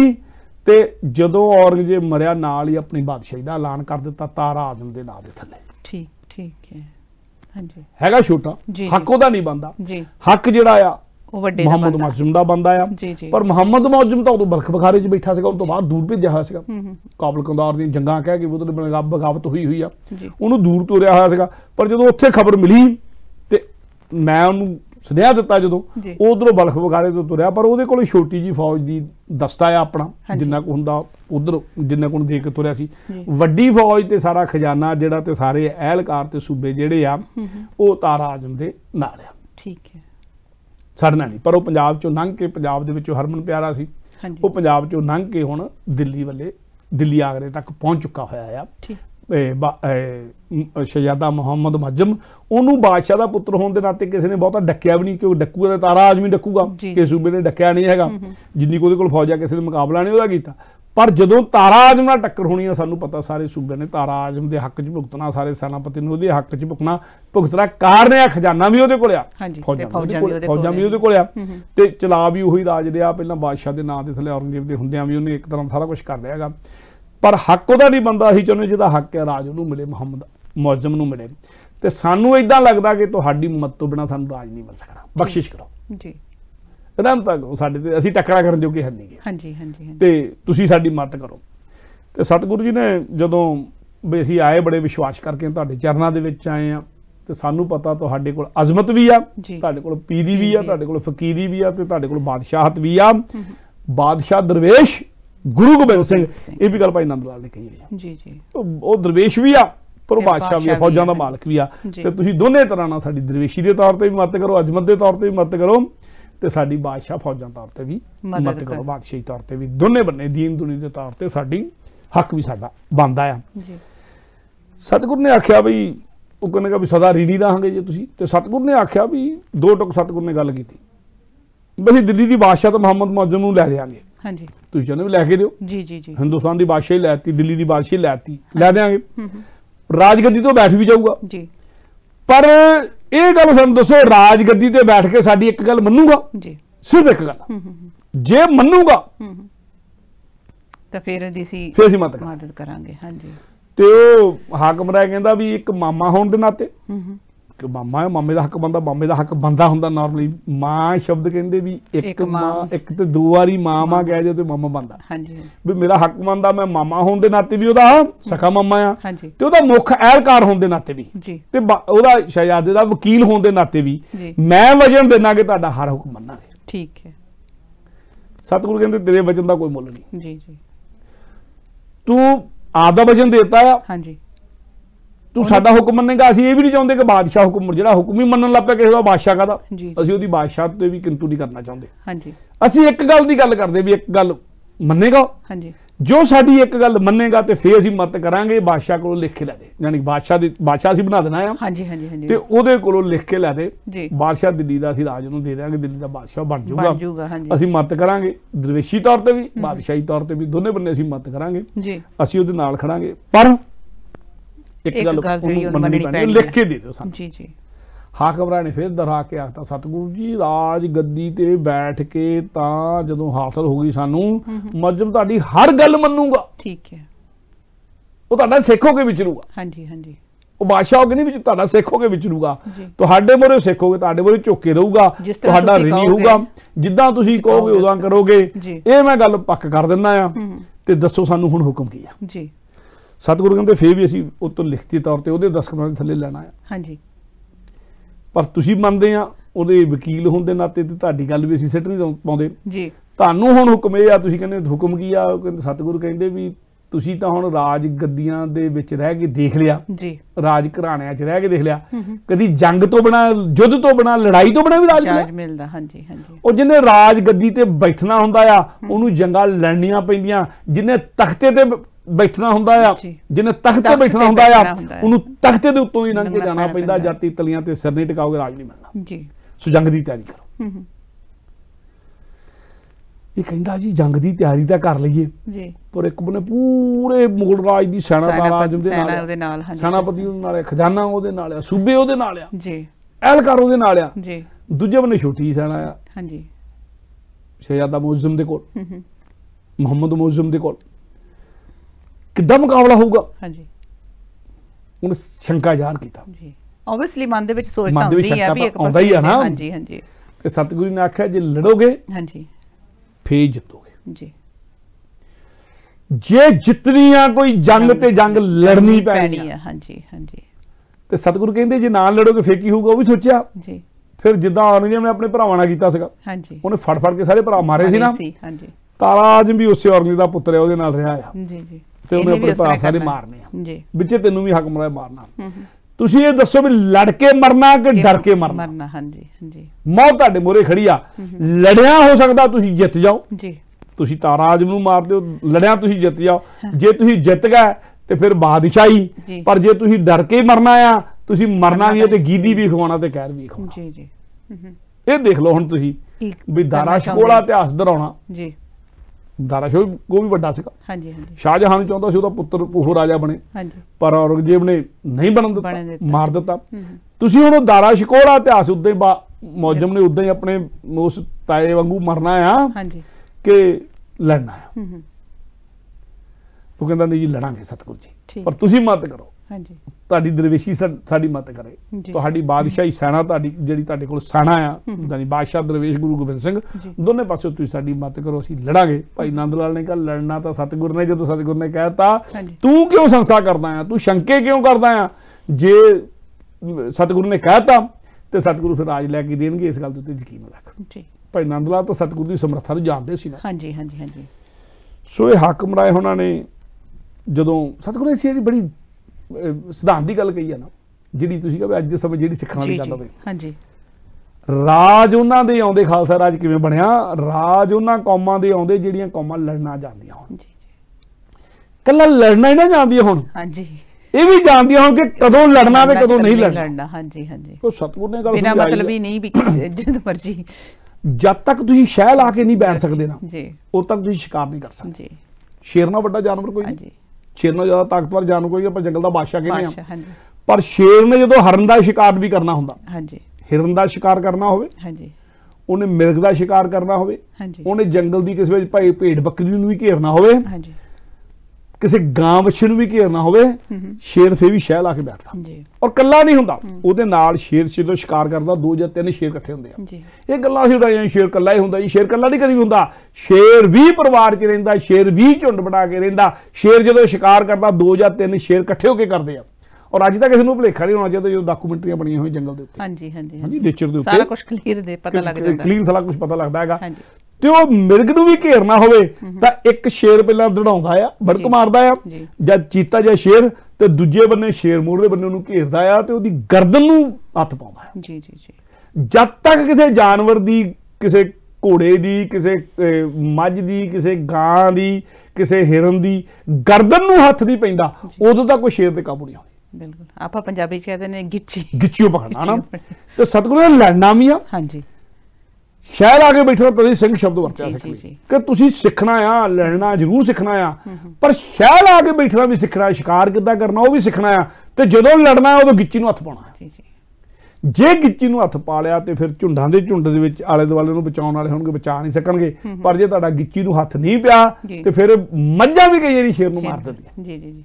ਤੇ ਜਦੋਂ ਔਰੰਗਜ਼ੇਬ ਮਰਿਆ ਨਾਲ ਹੀ ਆਪਣੀ ਬਾਦਸ਼ਾਹੀ ਦਾ ਐਲਾਨ ਕਰ ਦਿੱਤਾ ਤਾਰਾ ਆਜ਼ਮ ਦੇ ਨਾਂ ਦੇ ਥੱਲੇ ਠੀਕ ਠੀਕ ਹੈ ਹਾਂਜੀ ਹੈਗਾ ਛੋਟਾ ਹੱਕ ਉਹਦਾ ਨਹੀਂ ਬੰਦਾ ਜੀ ਹੱਕ ਜਿਹੜਾ ਆ ਉਹ ਵੱਡੇ ਦਾ ਮੁਹੰਮਦ ਮਾਜ਼ੂਮ ਦਾ ਬੰਦਾ ਆ ਪਰ ਮੁਹੰਮਦ ਮਾਜ਼ੂਮ ਤਾਂ ਉਦੋਂ ਬਲਖ ਬਖਾਰੇ 'ਚ ਬੈਠਾ ਸੀਗਾ ਉਹ ਤੋਂ ਬਾਅਦ ਦੂਰ ਭੇਜਿਆ ਹੋਇਆ ਸੀਗਾ ਕਾਬਲ ਕੰਦਾਰ ਦੀਆਂ ਜੰਗਾਂ ਕਹਿ ਕੇ ਉਹਦੇ ਨਾਲ ਬਗਾਵਤ ਹੋਈ ਹੋਈ ਆ ਉਹਨੂੰ ਦੂਰ ਤੋਰਿਆ ਹੋਇਆ ਸੀਗਾ ਪਰ ਜਦੋਂ ਉੱਥੇ ਖਬਰ ਮਿਲੀ ਤੇ ਮੈਂ ਉਹਨੂੰ ਸੁਨੇਹਾ ਦਿੱਤਾ ਜਦੋਂ ਉਧਰੋਂ ਬਲਖ ਬਗਾਰੇ ਤੋਂ ਤੁਰਿਆ ਪਰ ਉਹਦੇ ਕੋਲ ਛੋਟੀ ਜੀ ਫੌਜ ਦੀ ਦਸਤਾ ਆ ਆਪਣਾ ਜਿੰਨਾ ਕੁ ਹੁੰਦਾ ਉਧਰ ਜਿੰਨਾ ਕੁ ਦੇਖ ਕੇ ਤੁਰਿਆ ਸੀ ਵੱਡੀ ਫੌਜ ਤੇ ਸਾਰਾ ਖਜ਼ਾਨਾ ਜਿਹੜਾ ਤੇ ਸਾਰੇ ਅਹਿਲਕਾਰ ਤੇ ਸੂਬੇ ਜਿਹੜੇ ਆ ਉਹ ਤਾਰਾ ਆਜਮ ਦੇ ਨਾਲ ਆ ਠੀਕ ਹੈ ਸੜਨਾ ਨਹੀਂ ਪਰ ਉਹ ਪੰਜਾਬ ਚੋਂ ਲੰਘ ਕੇ ਪੰਜਾਬ ਦੇ ਵਿੱਚੋਂ ਹਰਮਨ ਪਿਆਰਾ ਸੀ ਉਹ ਪੰਜਾਬ ਚੋਂ ਲੰਘ ਕੇ ਹੁਣ ਦਿੱਲੀ ਵੱਲੇ ਦਿੱਲੀ ਆਗਰੇ ਤੱਕ ਪਹੁੰਚ ਚੁੱਕਾ ਹੋਇਆ ਆ ਸ਼ਹਿਜ਼ਾਦਾ ਮੁਹੰਮਦ ਮਜਮ ਉਹਨੂੰ ਬਾਦਸ਼ਾਹ ਦਾ ਪੁੱਤਰ ਹੋਣ ਦੇ ਨਾਤੇ ਕਿਸੇ ਨੇ ਬਹੁਤਾ ਡੱਕਿਆ ਵੀ ਨਹੀਂ ਕਿਉਂਕਿ ਡੱਕੂਗਾ ਦਾ ਤਾਰਾ ਆਦਮੀ ਡੱਕੂਗਾ ਕਿ ਸੂਬੇ ਨੇ ਡੱਕਿਆ ਨਹੀਂ ਹੈਗਾ ਜਿੰਨੀ ਉਹਦੇ ਕੋਲ ਫੌਜ ਆ ਕਿਸੇ ਨੇ ਮੁਕਾਬਲਾ ਨਹੀਂ ਉਹਦਾ ਕੀਤਾ ਪਰ ਜਦੋਂ ਤਾਰਾ ਆਜਮ ਨਾਲ ਟੱਕਰ ਹੋਣੀ ਆ ਸਾਨੂੰ ਪਤਾ ਸਾਰੇ ਸੂਬੇ ਨੇ ਤਾਰਾ ਆਜਮ ਦੇ ਹੱਕ 'ਚ ਭੁਗਤਣਾ ਸਾਰੇ ਸੈਨਾਪਤੀ ਨੂੰ ਉਹਦੇ ਹੱਕ 'ਚ ਭੁਗਤਣਾ ਭੁਗਤਣਾ ਕਾਰਨ ਆ ਖਜ਼ਾਨਾ ਵੀ ਉਹਦੇ ਕੋਲ ਆ ਫੌਜਾਂ ਵੀ ਉਹਦੇ ਕੋਲ ਆ ਤੇ ਚਲਾ ਵੀ ਉਹੀ ਰਾਜ ਰਿਹਾ ਪਹਿਲਾਂ ਬਾਦਸ਼ਾਹ ਦੇ ਨਾਂ ਦੇ ਥੱਲੇ ਔਰੰਗਜ਼ੇਬ ਦੇ ਹੁੰਦਿਆਂ ਵੀ ਉਹਨੇ ਇੱਕ ਤਰ੍ਹਾਂ ਸਾਰਾ ਕੁਝ ਕਰ ਲਿਆਗਾ ਪਰ ਹੱਕ ਉਹਦਾ ਨਹੀਂ ਬੰਦਾ ਸੀ ਚਾਹੁੰਦੇ ਜਿਹਦਾ ਹੱਕ ਹੈ ਰਾਜ ਉਹਨੂੰ ਮਿਲੇ ਮੁਹੰਮਦ ਮੌਜਮ ਨੂੰ ਮਿਲੇ ਤੇ ਸਾਨੂੰ ਇਦਾਂ ਲੱਗਦਾ ਕਿ ਤੁਹਾਡੀ ਮਤ ਤੋਂ ਬਿਨਾ ਸਾਨੂੰ ਰਾਜ ਨਹੀਂ ਮਿਲ ਸਕਣਾ ਬਖਸ਼ਿਸ਼ ਕਰੋ ਜੀ ਰਮ ਤਾਂ ਸਾਡੇ ਤੇ ਅਸੀਂ ਟੱਕਰਾ ਕਰਨ ਜੋਗੇ ਹਾਂ ਨਹੀਂ ਹਾਂਜੀ ਹਾਂਜੀ ਤੇ ਤੁਸੀਂ ਸਾਡੀ ਮਤ ਕਰੋ ਤੇ ਸਤਿਗੁਰੂ ਜੀ ਨੇ ਜਦੋਂ ਵੀ ਅਸੀਂ ਆਏ ਬੜੇ ਵਿਸ਼ਵਾਸ ਕਰਕੇ ਤੁਹਾਡੇ ਚਰਨਾਂ ਦੇ ਵਿੱਚ ਆਏ ਆ ਤੇ ਸਾਨੂੰ ਪਤਾ ਤੁਹਾਡੇ ਕੋਲ ਅਜ਼ਮਤ ਵੀ ਆ ਤੁਹਾਡੇ ਕੋਲ ਪੀਰੀ ਵੀ ਆ ਤੁਹਾਡੇ ਕੋਲ ਫਕੀਰੀ ਵੀ ਆ ਤੇ ਤੁਹਾਡੇ ਕੋਲ ਬਾਦਸ਼ਾਹਤ ਵੀ ਆ ਬਾਦਸ਼ਾਹ ਦਰਵੇਸ਼ ਗੁਰੂ ਗੋਬਿੰਦ ਸਿੰਘ ਇਹ ਵੀ ਗੱਲ ਭਾਈ ਨੰਦ ਲਾਲ ਨੇ ਕਹੀ ਹੈ ਜੀ ਜੀ ਉਹ ਦਰਵੇਸ਼ ਵੀ ਆ ਪਰ ਬਾਦਸ਼ਾਹ ਵੀ ਆ ਫੌਜਾਂ ਦਾ ਮਾਲਕ ਵੀ ਆ ਤੇ ਤੁਸੀਂ ਦੋਨੇ ਤਰ੍ਹਾਂ ਨਾਲ ਸਾਡੀ ਦਰਵੇਸ਼ੀ ਦੇ ਤੌਰ ਤੇ ਵੀ ਮਤ ਕਰੋ ਅਜਮਤ ਦੇ ਤੌਰ ਤੇ ਵੀ ਮਤ ਕਰੋ ਤੇ ਸਾਡੀ ਬਾਦਸ਼ਾਹ ਫੌਜਾਂ ਤੌਰ ਤੇ ਵੀ ਮਤ ਕਰੋ ਬਾਦਸ਼ਾਹੀ ਤੌਰ ਤੇ ਵੀ ਦੋਨੇ ਬੰਨੇ ਦੀਨ ਦੁਨੀ ਦੇ ਤੌਰ ਤੇ ਸਾਡੀ ਹੱਕ ਵੀ ਸਾਡਾ ਬੰਦਾ ਆ ਜੀ ਸਤਿਗੁਰ ਨੇ ਆਖਿਆ ਵੀ ਉਹ ਕਹਿੰਦੇ ਕਿ ਸਦਾ ਰੀੜੀ ਰਹਾਂਗੇ ਜੇ ਤੁਸੀਂ ਤੇ ਸਤਿਗੁਰ ਨੇ ਆਖਿਆ ਵੀ ਦੋ ਟੁਕ ਸਤਿਗੁਰ ਨੇ ਗੱਲ ਕੀਤੀ ਬਈ ਦਿੱਲੀ ਦੀ ਬਾਦਸ਼ਾਹ ਤਾਂ ਮੁਹੰਮਦ ਮੌਜਮ ਨੂੰ ਲੈ ਜਾਾਂਗੇ ਹਾਂਜੀ ਤੁਸੀਂ ਚਾਹੁੰਦੇ ਵੀ ਲੈ ਕੇ ਦਿਓ ਜੀ ਜੀ ਜੀ ਹਿੰਦੁਸਤਾਨ ਦੀ ਬਾਦਸ਼ਾਹੀ ਲੈਤੀ ਦਿੱਲੀ ਦੀ ਬਾਦਸ਼ਾਹੀ ਲੈਤੀ ਲੈ ਦੇਾਂਗੇ ਰਾਜਗੱਦੀ ਤੋਂ ਬੈਠ ਵੀ ਜਾਊਗਾ ਜੀ ਪਰ ਇਹ ਗੱਲ ਸਾਨੂੰ ਦੱਸੋ ਰਾਜਗੱਦੀ ਤੇ ਬੈਠ ਕੇ ਸਾਡੀ ਇੱਕ ਗੱਲ ਮੰਨੂਗਾ ਜੀ ਸਿਰਫ ਇੱਕ ਗੱਲ ਜੇ ਮੰਨੂਗਾ ਤਾਂ ਫਿਰ ਅਸੀਂ ਫਿਰ ਅਸੀਂ ਮਦਦ ਕਰਾਂਗੇ ਹਾਂਜੀ ਤੇ ਉਹ ਹਾਕਮ ਰਾਏ ਕਹਿੰਦਾ ਵੀ ਇੱਕ ਮਾਮਾ ਹੋਣ ਦੇ ਨਾਤੇ ਹੂੰ ਹੂੰ ਕਿ ਮਾਮਾ ਹੈ ਮਾਮੇ ਦਾ ਹੱਕ ਬੰਦਾ ਮਾਮੇ ਦਾ ਹੱਕ ਬੰਦਾ ਹੁੰਦਾ ਨਾਰਮਲੀ ਮਾਂ ਸ਼ਬਦ ਕਹਿੰਦੇ ਵੀ ਇੱਕ ਮਾਂ ਇੱਕ ਤੇ ਦੋ ਵਾਰੀ ਮਾਂ ਮਾਂ ਕਹਿ ਜੇ ਤੇ ਮਾਮਾ ਬੰਦਾ ਹਾਂਜੀ ਵੀ ਮੇਰਾ ਹੱਕ ਮੰਦਾ ਮੈਂ ਮਾਮਾ ਹੋਣ ਦੇ ਨਾਤੇ ਵੀ ਉਹਦਾ ਸਖਾ ਮਾਮਾ ਆ ਤੇ ਉਹਦਾ ਮੁੱਖ ਅਹਿਲਕਾਰ ਹੋਣ ਦੇ ਨਾਤੇ ਵੀ ਤੇ ਉਹਦਾ ਸ਼ਹਿਜ਼ਾਦੇ ਦਾ ਵਕੀਲ ਹੋਣ ਦੇ ਨਾਤੇ ਵੀ ਮੈਂ ਵਜਨ ਦੇਣਾ ਕਿ ਤੁਹਾਡਾ ਹਰ ਹੁਕਮ ਮੰਨਾਂਗੇ ਠੀਕ ਹੈ ਸਤਿਗੁਰੂ ਕਹਿੰਦੇ ਤੇਰੇ ਵਚਨ ਦਾ ਕੋਈ ਮੁੱਲ ਨਹੀਂ ਜੀ ਜੀ ਤੂੰ ਆਦਾ ਵਜਨ ਵਚਨ ਦਿੱਤਾ ਆ ਹਾਂਜੀ ਤੂੰ ਸਾਡਾ ਹੁਕਮ ਮੰਨੇਗਾ ਅਸੀਂ ਇਹ ਵੀ ਨਹੀਂ ਚਾਹੁੰਦੇ ਕਿ ਬਾਦਸ਼ਾਹ ਹੁਕਮ ਜਿਹੜਾ ਹੁਕਮ ਹੀ ਮੰਨਣ ਲੱਪੇ ਕਿਸੇ ਦਾ ਬਾਦਸ਼ਾਹ ਦਾ ਅਸੀਂ ਉਹਦੀ ਬਾਦਸ਼ਾਹ ਤੇ ਵੀ ਕਿੰਤੂ ਨਹੀਂ ਕਰਨਾ ਚਾਹੁੰਦੇ ਹਾਂਜੀ ਅਸੀਂ ਇੱਕ ਗੱਲ ਦੀ ਗੱਲ ਕਰਦੇ ਵੀ ਇੱਕ ਗੱਲ ਮੰਨੇਗਾ ਹਾਂਜੀ ਜੋ ਸਾਡੀ ਇੱਕ ਗੱਲ ਮੰਨੇਗਾ ਤੇ ਫੇਰ ਅਸੀਂ ਮਤ ਕਰਾਂਗੇ ਬਾਦਸ਼ਾਹ ਕੋਲੋਂ ਲਿਖ ਕੇ ਲੈ ਦੇ ਯਾਨੀ ਬਾਦਸ਼ਾਹ ਦੀ ਬਾਦਸ਼ਾਹ ਅਸੀਂ ਬਣਾ ਦੇਣਾ ਆ ਹਾਂਜੀ ਹਾਂਜੀ ਹਾਂਜੀ ਤੇ ਉਹਦੇ ਕੋਲੋਂ ਲਿਖ ਕੇ ਲੈ ਦੇ ਬਾਦਸ਼ਾਹ ਦਿੱਲੀ ਦਾ ਅਸੀਂ ਰਾਜ ਨੂੰ ਦੇ ਦੇਾਂਗੇ ਦਿੱਲੀ ਦਾ ਬਾਦਸ਼ਾਹ ਬਣ ਜਾਊਗਾ ਬਣ ਜਾਊਗਾ ਹਾਂਜੀ ਅਸੀਂ ਮਤ ਕਰਾਂਗੇ ਦਰਵੇਸ਼ੀ ਤੌਰ ਤੇ ਵੀ ਬਾਦਸ਼ਾਹੀ ਤੌਰ ਤੇ ਵੀ ਦੋਨੇ ਬੰਨੇ ਅਸੀਂ ਮਤ ਕਰਾਂਗੇ ਜੀ ਅਸੀਂ ਉਹਦੇ ਨਾਲ ਖੜਾਂਗੇ ਪਰ ਇੱਕ ਗੱਲ ਮੰਨਣੀ ਪੈਣੀ ਲਿਖ ਕੇ ਦੇ ਦਿਓ ਸਾਨੂੰ ਜੀ ਜੀ ਖਬਰਾਂ ਨੇ ਫਿਰ ਦਰਾ ਕੇ ਆਖਤਾ ਸਤਗੁਰੂ ਜੀ ਰਾਜ ਗੱਦੀ ਤੇ ਬੈਠ ਕੇ ਤਾਂ ਜਦੋਂ ਹਾਸਲ ਹੋ ਗਈ ਸਾਨੂੰ ਮਜਮ ਤੁਹਾਡੀ ਹਰ ਗੱਲ ਮੰਨੂਗਾ ਠੀਕ ਹੈ ਉਹ ਤੁਹਾਡਾ ਕੇ ਵਿਚਰੂਗਾ ਹਾਂਜੀ ਹਾਂਜੀ ਉਹ ਬਾਦਸ਼ਾਹ ਹੋਗੇ ਨਹੀਂ ਵਿਚ ਤੁਹਾਡਾ ਕੇ ਵਿਚਰੂਗਾ ਤੁਹਾਡੇ ਮੋਰੇ ਕੇ ਤੁਹਾਡੇ ਮੋਰੇ ਕੇ ਰਹੂਗਾ ਤੁਹਾਡਾ ਰਿਣੀ ਹੋਊਗਾ ਜਿੱਦਾਂ ਤੁਸੀਂ ਕਹੋਗੇ ਉਦਾਂ ਕਰੋਗੇ ਇਹ ਮੈਂ ਗੱਲ ਪੱਕ ਕਰ ਦਿੰਦਾ ਆ ਤੇ ਦੱਸੋ ਸਾਨੂੰ ਹੁਣ ਹੁਕਮ ਕੀ ਆ ਜੀ ਸਤਿਗੁਰੂ ਕਹਿੰਦੇ ਫੇਰ ਵੀ ਅਸੀਂ ਉਹ ਤੋਂ ਲਿਖਤੀ ਤੌਰ ਤੇ ਉਹਦੇ ਦਸਖਤਾਂ ਦੇ ਥੱਲੇ ਲੈਣਾ ਆ ਹਾਂਜੀ ਪਰ ਤੁਸੀਂ ਮੰਨਦੇ ਆ ਉਹਦੇ ਵਕੀਲ ਹੋਣ ਦੇ ਨਾਤੇ ਤੇ ਤੁਹਾਡੀ ਗੱਲ ਵੀ ਅਸੀਂ ਸਿੱਟ ਨਹੀਂ ਪਾਉਂਦੇ ਜੀ ਤੁਹਾਨੂੰ ਹੁਣ ਹੁਕਮ ਇਹ ਆ ਤੁਸੀਂ ਕਹਿੰਦੇ ਹੁਕਮ ਕੀ ਆ ਕਹਿੰਦੇ ਸਤਿਗੁਰੂ ਕਹਿੰਦੇ ਵੀ ਤੁਸੀਂ ਤਾਂ ਹੁਣ ਰਾਜ ਗੱਦੀਆਂ ਦੇ ਵਿੱਚ ਰਹਿ ਕੇ ਦੇਖ ਲਿਆ ਜੀ ਰਾਜ ਘਰਾਣਿਆਂ 'ਚ ਰਹਿ ਕੇ ਦੇਖ ਲਿਆ ਕਦੀ ਜੰਗ ਤੋਂ ਬਣਾ ਜੁੱਧ ਤੋਂ ਬਣਾ ਲੜਾਈ ਤੋਂ ਬਣਾ ਵੀ ਰਾਜ ਮਿਲਦਾ ਹਾਂਜੀ ਹਾਂਜੀ ਉਹ ਜਿਹਨੇ ਰਾਜ ਗੱਦੀ ਤੇ ਬੈਠਣਾ ਹੁੰਦਾ ਆ ਉਹਨੂੰ ਜੰਗਾਂ ਲੜਨੀਆਂ ਪੈਂਦੀਆਂ ਜਿਹਨੇ ਤਖਤੇ ਤੇ ਬੈਠਣਾ ਹੁੰਦਾ ਆ ਜਿਹਨੇ ਤਖਤ ਤੇ ਬੈਠਣਾ ਹੁੰਦਾ ਆ ਉਹਨੂੰ ਤਖਤੇ ਦੇ ਉੱਤੋਂ ਹੀ ਲੰਘ ਕੇ ਜਾਣਾ ਪੈਂਦਾ ਜਾਤੀ ਤਲੀਆਂ ਤੇ ਸਿਰ ਨਹੀਂ ਟਿਕਾਓਗੇ ਰਾਜ ਨਹੀਂ ਮਿਲਣਾ ਜੀ ਸੋ ਜੰਗ ਦੀ ਤਿਆਰੀ ਕਰੋ ਇਹ ਕਹਿੰਦਾ ਜੀ ਜੰਗ ਦੀ ਤਿਆਰੀ ਤਾਂ ਕਰ ਲਈਏ ਜੀ ਪਰ ਇੱਕ ਬਨੇ ਪੂਰੇ ਮੁਗਲ ਰਾਜ ਦੀ ਸੈਨਾ ਦਾ ਰਾਜਮ ਦੇ ਨਾਲ ਉਹਦੇ ਨਾਲ ਹਾਂਜੀ ਸੈਨਾਪਤੀ ਉਹਦੇ ਨਾਲ ਖਜ਼ਾਨਾ ਉਹਦੇ ਨਾਲ ਆ ਸੂਬੇ ਉਹਦੇ ਨਾਲ ਆ ਜੀ ਐਲਕਾਰ ਉਹਦੇ ਨਾਲ ਆ ਜੀ ਦੂਜੇ ਬਨੇ ਛੋਟੀ ਸੈਨਾ ਆ ਹਾਂਜੀ ਸ਼ਹਿਜ਼ਾਦਾ ਮੁਜ਼ਮ ਦੇ ਕੋਲ ਮੁਹੰਮਦ ਮੁਜ਼ਮ ਦੇ ਕੋਲ ਕਿੱਦਾਂ ਮੁਕਾਬਲਾ ਹੋਊਗਾ ਹਾਂਜੀ ਉਹਨੇ ਸ਼ੰਕਾ ਜਾਣ ਕੀਤਾ ਜੀ ਆਬਵੀਅਸਲੀ ਮਨ ਦੇ ਵਿੱਚ ਸੋਚ ਤਾਂ ਹੁੰਦੀ ਹੈ ਵੀ ਇੱਕ ਪਾਸੇ ਹੀ ਆ ਨਾ ਹਾਂਜੀ ਹਾਂਜੀ ਤੇ ਸਤਿਗੁਰੂ ਨੇ ਆਖਿਆ ਜੇ ਲੜੋਗੇ ਹਾਂਜੀ ਫੇਰ ਜਿੱਤੋਗੇ ਜੀ ਜੇ ਜਿੱਤਣੀ ਕੋਈ ਜੰਗ ਤੇ ਜੰਗ ਲੜਨੀ ਪੈਣੀ ਹੈ ਹਾਂਜੀ ਹਾਂਜੀ ਤੇ ਸਤਿਗੁਰੂ ਕਹਿੰਦੇ ਜੇ ਨਾਲ ਲੜੋਗੇ ਫੇਰ ਕੀ ਹੋਊਗਾ ਉਹ ਵੀ ਸੋਚਿਆ ਜੀ ਫਿਰ ਜਿੱਦਾਂ ਔਰੰਗਜ਼ੇਬ ਨੇ ਆਪਣੇ ਭਰਾਵਾਂ ਨਾਲ ਕੀਤਾ ਸੀਗਾ ਹਾਂਜੀ ਉਹਨੇ ਫੜ ਫੜ ਕੇ ਸਾਰੇ ਭਰਾ ਮਾਰੇ ਸੀ ਨਾ ਹਾਂਜੀ ਤਾਰਾ ਆਜਮ ਵੀ ਉਸੇ ਔਰੰਗਜ਼ੇਬ ਦਾ ਪੁੱਤਰ ਹੈ ਉਹਦੇ ਨਾਲ ਰਿਹਾ ਆ ਜੀ ਜੀ ਤੇ ਉਹਨੇ ਆਪਣੇ ਭਰਾ ਸਾਰੇ ਮਾਰਨੇ ਆ ਜੀ ਵਿੱਚੇ ਤੈਨੂੰ ਵੀ ਹੱਕ ਮਰਾ ਮਾਰਨਾ ਤੁਸੀਂ ਇਹ ਦੱਸੋ ਵੀ ਲੜ ਕੇ ਮਰਨਾ ਕਿ ਡਰ ਕੇ ਮਰਨਾ ਮਰਨਾ ਹਾਂਜੀ ਹਾਂਜੀ ਮੌਤ ਤੁਹਾਡੇ ਮੋਰੇ ਖੜੀ ਆ ਲੜਿਆ ਹੋ ਸਕਦਾ ਤੁਸੀਂ ਜਿੱਤ ਜਾਓ ਜੀ ਤੁਸੀਂ ਤਾਰਾ ਆਜਮ ਨੂੰ ਮਾਰ ਦਿਓ ਲੜਿਆ ਤੁਸੀਂ ਜਿੱਤ ਜਾਓ ਜੇ ਤੁਸੀਂ ਜਿੱਤ ਗਏ ਤੇ ਫਿਰ ਬਾਦਸ਼ਾਹੀ ਪਰ ਜੇ ਤੁਸੀਂ ਡਰ ਕੇ ਮਰਨਾ ਆ ਤੁਸੀਂ ਮਰਨਾ ਵੀ ਹੈ ਤੇ ਗੀਦੀ ਵੀ ਖਵਾਉਣਾ ਤੇ ਕਹਿਰ ਵੀ ਖਵਾਉਣਾ ਜੀ ਜੀ ਇਹ ਦੇਖ ਲਓ ਹੁਣ ਤੁਸੀਂ ਵੀ ਦਾਰਾ ਸ਼ਕੋਲਾ ਇਤਿਹਾਸ ਦਰਾਉਣਾ ਜੀ ਸ਼ੋਹ ਕੋ ਵੀ ਵੱਡਾ ਸੀਗਾ ਹਾਂਜੀ ਹਾਂਜੀ ਨੂੰ ਚਾਹੁੰਦਾ ਸੀ ਉਹਦਾ ਪੁੱਤਰ ਪੂਹੋ ਰਾਜਾ ਬਣੇ ਹਾਂਜੀ ਪਰ ਔਰੰਗਜ਼ੇਬ ਨੇ ਨਹੀਂ ਬਣਨ ਦਿੱਤਾ ਮਾਰ ਦਿੱਤਾ ਤੁਸੀਂ ਉਹਨੂੰ ਦਾਰਾ ਸ਼ਿਕੋਹ ਦਾ ਇਤਿਹਾਸ ਉਦਾਂ ਹੀ ਮੌਜਮ ਨੇ ਉਦਾਂ ਹੀ ਆਪਣੇ ਉਸ ਤਾਏ ਵਾਂਗੂ ਮਰਨਾ ਆ ਹਾਂਜੀ ਕਿ ਲੜਨਾ ਆ ਉਹ ਕਹਿੰਦਾ ਨਹੀਂ ਜੀ ਲੜਾਂਗੇ ਸਤਗੁਰੂ ਜੀ ਪਰ ਤੁਸੀਂ ਮਤ ਕਰੋ ਹਾਂਜੀ ਤੁਹਾਡੀ ਦਰਵੇਸ਼ੀ ਸਾਡੀ ਮਤ ਕਰੇ ਤੁਹਾਡੀ ਬਾਦਸ਼ਾਹੀ ਸੈਨਾ ਤੁਹਾਡੀ ਜਿਹੜੀ ਤੁਹਾਡੇ ਕੋਲ ਸੈਨਾ ਆ ਯਾਨੀ ਬਾਦਸ਼ਾਹ ਦਰਵੇਸ਼ ਗੁਰੂ ਗੋਬਿੰਦ ਸਿੰਘ ਦੋਨੇ ਪਾਸੇ ਤੁਸੀਂ ਸਾਡੀ ਮਤ ਕਰੋ ਅਸੀਂ ਲੜਾਂਗੇ ਭਾਈ ਨੰਦ ਲਾਲ ਨੇ ਕਿਹਾ ਲੜਨਾ ਤਾਂ ਸਤਿਗੁਰ ਨੇ ਜਦੋਂ ਸਤਿਗੁਰ ਨੇ ਕਹਿਤਾ ਤੂੰ ਕਿਉਂ ਸੰਸਾ ਕਰਦਾ ਆ ਤੂੰ ਸ਼ੰਕੇ ਕਿਉਂ ਕਰਦਾ ਆ ਜੇ ਸਤਿਗੁਰ ਨੇ ਕਹਿਤਾ ਤੇ ਸਤਿਗੁਰ ਫਿਰ ਰਾਜ ਲੈ ਕੇ ਦੇਣਗੇ ਇਸ ਗੱਲ ਤੇ ਯਕੀਨ ਰੱਖ ਜੀ ਭਾਈ ਨੰਦ ਲਾਲ ਤਾਂ ਸਤਿਗੁਰ ਦੀ ਸਮਰੱਥਾ ਨੂੰ ਜਾਣਦੇ ਸੀ ਨਾ ਹਾਂਜੀ ਹਾਂਜੀ ਹਾਂਜੀ ਸੋ ਇਹ ਹਾਕਮ ਰਾਏ ਉਹਨਾਂ ਨੇ ਜਦੋਂ ਸਤਿਗੁਰ ਨੇ ਸੀ ਜਿਹੜੀ ਬੜੀ ਸਿਧਾਂਤ ਦੀ ਗੱਲ ਕਹੀ ਆ ਨਾ ਜਿਹੜੀ ਤੁਸੀਂ ਕਹਿੰਦੇ ਅੱਜ ਦੇ ਸਮੇਂ ਜਿਹੜੀ ਸਿੱਖਣ ਵਾਲੀ ਗੱਲ ਹੋਵੇ ਹਾਂਜੀ ਰਾਜ ਉਹਨਾਂ ਦੇ ਆਉਂਦੇ ਖਾਲਸਾ ਰਾਜ ਕਿਵੇਂ ਬਣਿਆ ਰਾਜ ਉਹਨਾਂ ਕੌਮਾਂ ਦੇ ਆਉਂਦੇ ਜਿਹੜੀਆਂ ਕੌਮਾਂ ਲੜਨਾ ਜਾਂਦੀਆਂ ਹੁਣ ਜੀ ਜੀ ਕੱਲਾ ਲੜਨਾ ਹੀ ਨਾ ਜਾਂਦੀ ਹੁਣ ਹਾਂਜੀ ਇਹ ਵੀ ਜਾਣਦੀ ਹੋਣ ਕਿ ਕਦੋਂ ਲੜਨਾ ਤੇ ਕਦੋਂ ਨਹੀਂ ਲੜਨਾ ਹਾਂਜੀ ਹਾਂਜੀ ਕੋ ਸਤਗੁਰ ਨੇ ਗੱਲ ਬਿਨਾ ਮਤਲਬ ਹੀ ਨਹੀਂ ਵੀ ਜਿੱਦ ਮਰਜੀ ਜਦ ਤੱਕ ਤੁਸੀਂ ਸ਼ਹਿ ਲਾ ਕੇ ਨਹੀਂ ਬੈਠ ਸਕਦੇ ਨਾ ਜੀ ਉਦੋਂ ਤੱਕ ਤੁਸੀਂ ਸ਼ਿਕਾਰ ਨਹੀਂ ਕਰ ਸਕਦੇ ਜੀ ਸ਼ੇਰ ਨਾਲ ਵੱਡਾ ਜਾਨਵਰ ਕੋਈ ਨਹੀਂ ਹਾਂਜੀ ਸ਼ੇਰ ਨਾਲੋਂ ਜ਼ਿਆਦਾ ਤਾਕਤਵਰ ਜਾਨੂ ਕੋਈ ਆਪਾਂ ਜੰਗਲ ਦਾ ਬਾਦਸ਼ਾਹ ਕਹਿੰਦੇ ਆ ਪਰ ਸ਼ੇਰ ਨੇ ਜਦੋਂ ਹਰਨ ਦਾ ਸ਼ਿਕਾਰ ਵੀ ਕਰਨਾ ਹੁੰਦਾ ਹਾਂਜੀ ਹਿਰਨ ਦਾ ਸ਼ਿਕਾਰ ਕਰਨਾ ਹੋਵੇ ਹਾਂਜੀ ਉਹਨੇ ਮਿਰਗ ਦਾ ਸ਼ਿਕਾਰ ਕਰਨਾ ਹੋਵੇ ਹਾਂਜੀ ਉਹਨੇ ਜੰਗਲ ਦੀ ਕਿਸੇ ਵਿੱਚ ਭਾਈ ਭੇਡ ਬੱਕਰੀ ਨੂੰ ਵੀ ਘੇਰਨਾ ਹੋਵੇ ਹਾਂਜੀ ਕਿਸੇ ਗਾਂ ਵਛੇ ਨੂੰ ਵੀ ਘੇਰਨਾ ਹੋਵੇ ਸ਼ੇਰ ਫੇ ਵੀ ਸ਼ਹਿ ਲਾ ਕੇ ਬੈਠਦਾ ਜੀ ਔਰ ਕੱਲਾ ਨਹੀਂ ਹੁੰਦਾ ਉਹਦੇ ਨਾਲ ਸ਼ੇਰ ਜਦੋਂ ਸ਼ਿਕਾਰ ਕਰਦਾ ਦੋ ਜਾਂ ਤਿੰਨ ਸ਼ੇਰ ਇਕੱਠੇ ਹੁੰਦੇ ਆ ਜੀ ਇਹ ਗੱਲਾਂ ਅਸੀਂ ਉਡਾਈਆਂ ਸ਼ੇਰ ਕੱਲਾ ਹੀ ਹੁੰਦਾ ਜੀ ਸ਼ੇਰ ਕੱਲਾ ਨਹੀਂ ਕਦੀ ਹੁੰਦਾ ਸ਼ੇਰ ਵੀ ਪਰਿਵਾਰ 'ਚ ਰਹਿੰਦਾ ਸ਼ੇਰ ਵੀ ਝੁੰਡ ਬਣਾ ਕੇ ਰਹਿੰਦਾ ਸ਼ੇਰ ਜਦੋਂ ਸ਼ਿਕਾਰ ਕਰਦਾ ਦੋ ਜਾਂ ਤਿੰਨ ਸ਼ੇਰ ਇਕੱਠੇ ਹੋ ਕੇ ਕਰਦੇ ਆ ਔਰ ਅੱਜ ਤੱਕ ਕਿਸੇ ਨੂੰ ਭੁਲੇਖਾ ਨਹੀਂ ਹੋਣਾ ਚਾਹੀਦਾ ਜਦੋਂ ਡਾਕੂਮੈਂਟਰੀਆਂ ਬਣੀਆਂ ਹੋਈਆਂ ਜੰਗਲ ਦੇ ਉੱਤੇ ਹਾਂਜੀ ਹਾਂਜੀ ਹਾਂਜੀ ਨੇਚਰ ਦੇ ਉੱਤੇ ਸਾਰਾ ਕੁਝ ਕਲੀਅਰ ਦੇ ਪਤਾ ਲੱਗ ਜਾਂਦਾ ਹੈ ਕਲੀਅਰ ਸਾਰਾ ਕੁਝ ਪਤਾ ਲੱਗਦਾ ਹੈਗਾ ਤੇ ਉਹ ਮਿਰਗ ਨੂੰ ਵੀ ਘੇਰਨਾ ਹੋਵੇ ਤਾਂ ਇੱਕ ਸ਼ੇਰ ਪਹਿਲਾਂ ਦੜਾਉਂਦਾ ਆ ਬੜਕ ਮਾਰਦਾ ਆ ਜਦ ਚੀਤਾ ਜਾਂ ਸ਼ੇਰ ਤੇ ਦੂਜੇ ਬੰਨੇ ਸ਼ੇਰ ਮੂਰ ਦੇ ਬੰਨੇ ਉਹਨੂੰ ਘੇਰਦਾ ਆ ਤੇ ਉਹਦੀ ਗਰਦਨ ਨੂੰ ਹੱਥ ਪਾਉਂਦਾ ਆ ਜੀ ਜੀ ਜੀ ਜਦ ਤੱਕ ਕਿਸੇ ਜਾਨਵਰ ਦੀ ਕਿਸੇ ਘੋੜੇ ਦੀ ਕਿਸੇ ਮੱਝ ਦੀ ਕਿਸੇ ਗਾਂ ਦੀ ਕਿਸੇ ਹਿਰਨ ਦੀ ਗਰਦਨ ਨੂੰ ਹੱਥ ਨਹੀਂ ਪੈਂਦਾ ਉਦੋਂ ਤੱਕ ਕੋਈ ਸ਼ੇਰ ਤੇ ਕਾਬੂ ਨਹੀਂ ਆਉਂਦਾ ਬਿਲਕੁਲ ਆਪਾਂ ਪੰਜਾਬੀ ਚ ਕਹਿੰਦੇ ਨੇ ਗਿੱਚੀ ਗਿੱਚੀ ਉਹ ਪਕੜਨਾ ਨਾ ਤੇ ਸਤਗੁਰੂ ਨੇ ਲੜਨਾ ਵੀ ਆ ਹਾਂਜੀ ਸ਼ਹਿਰ ਆ ਕੇ ਬੈਠਣਾ ਤੁਸੀਂ ਸਿੰਘ ਸ਼ਬਦ ਵਰਤਿਆ ਸੀ ਕਿ ਤੁਸੀਂ ਸਿੱਖਣਾ ਆ ਲੜਨਾ ਜ਼ਰੂਰ ਸਿੱਖਣਾ ਆ ਪਰ ਸ਼ਹਿਰ ਆ ਕੇ ਬੈਠਣਾ ਵੀ ਸਿੱਖਣਾ ਸ਼ਿਕਾਰ ਕਿੱਦਾਂ ਕਰਨਾ ਉਹ ਵੀ ਸਿੱਖਣਾ ਆ ਤੇ ਜਦੋਂ ਲੜਨਾ ਉਦੋਂ ਗਿੱਚੀ ਨੂੰ ਹੱਥ ਪਾਉਣਾ ਜੀ ਜੀ ਜੇ ਗਿੱਚੀ ਨੂੰ ਹੱਥ ਪਾ ਲਿਆ ਤੇ ਫਿਰ ਝੁੰਡਾਂ ਦੇ ਝੁੰਡ ਦੇ ਵਿੱਚ ਆਲੇ ਦੁਆਲੇ ਨੂੰ ਬਚਾਉਣ ਵਾਲੇ ਹੋਣਗੇ ਬਚਾ ਨਹੀਂ ਸਕਣਗੇ ਪਰ ਜੇ ਤੁਹਾਡਾ ਗਿੱਚੀ ਨੂੰ ਹੱਥ ਨਹੀਂ ਪਿਆ ਤੇ ਫਿਰ ਮੱਝਾਂ ਵੀ ਕਈ ਜਿਹੜੀ ਸ਼ੇਰ ਨੂੰ ਮਾਰ ਦਿੰਦੀਆਂ ਜੀ ਜੀ ਜੀ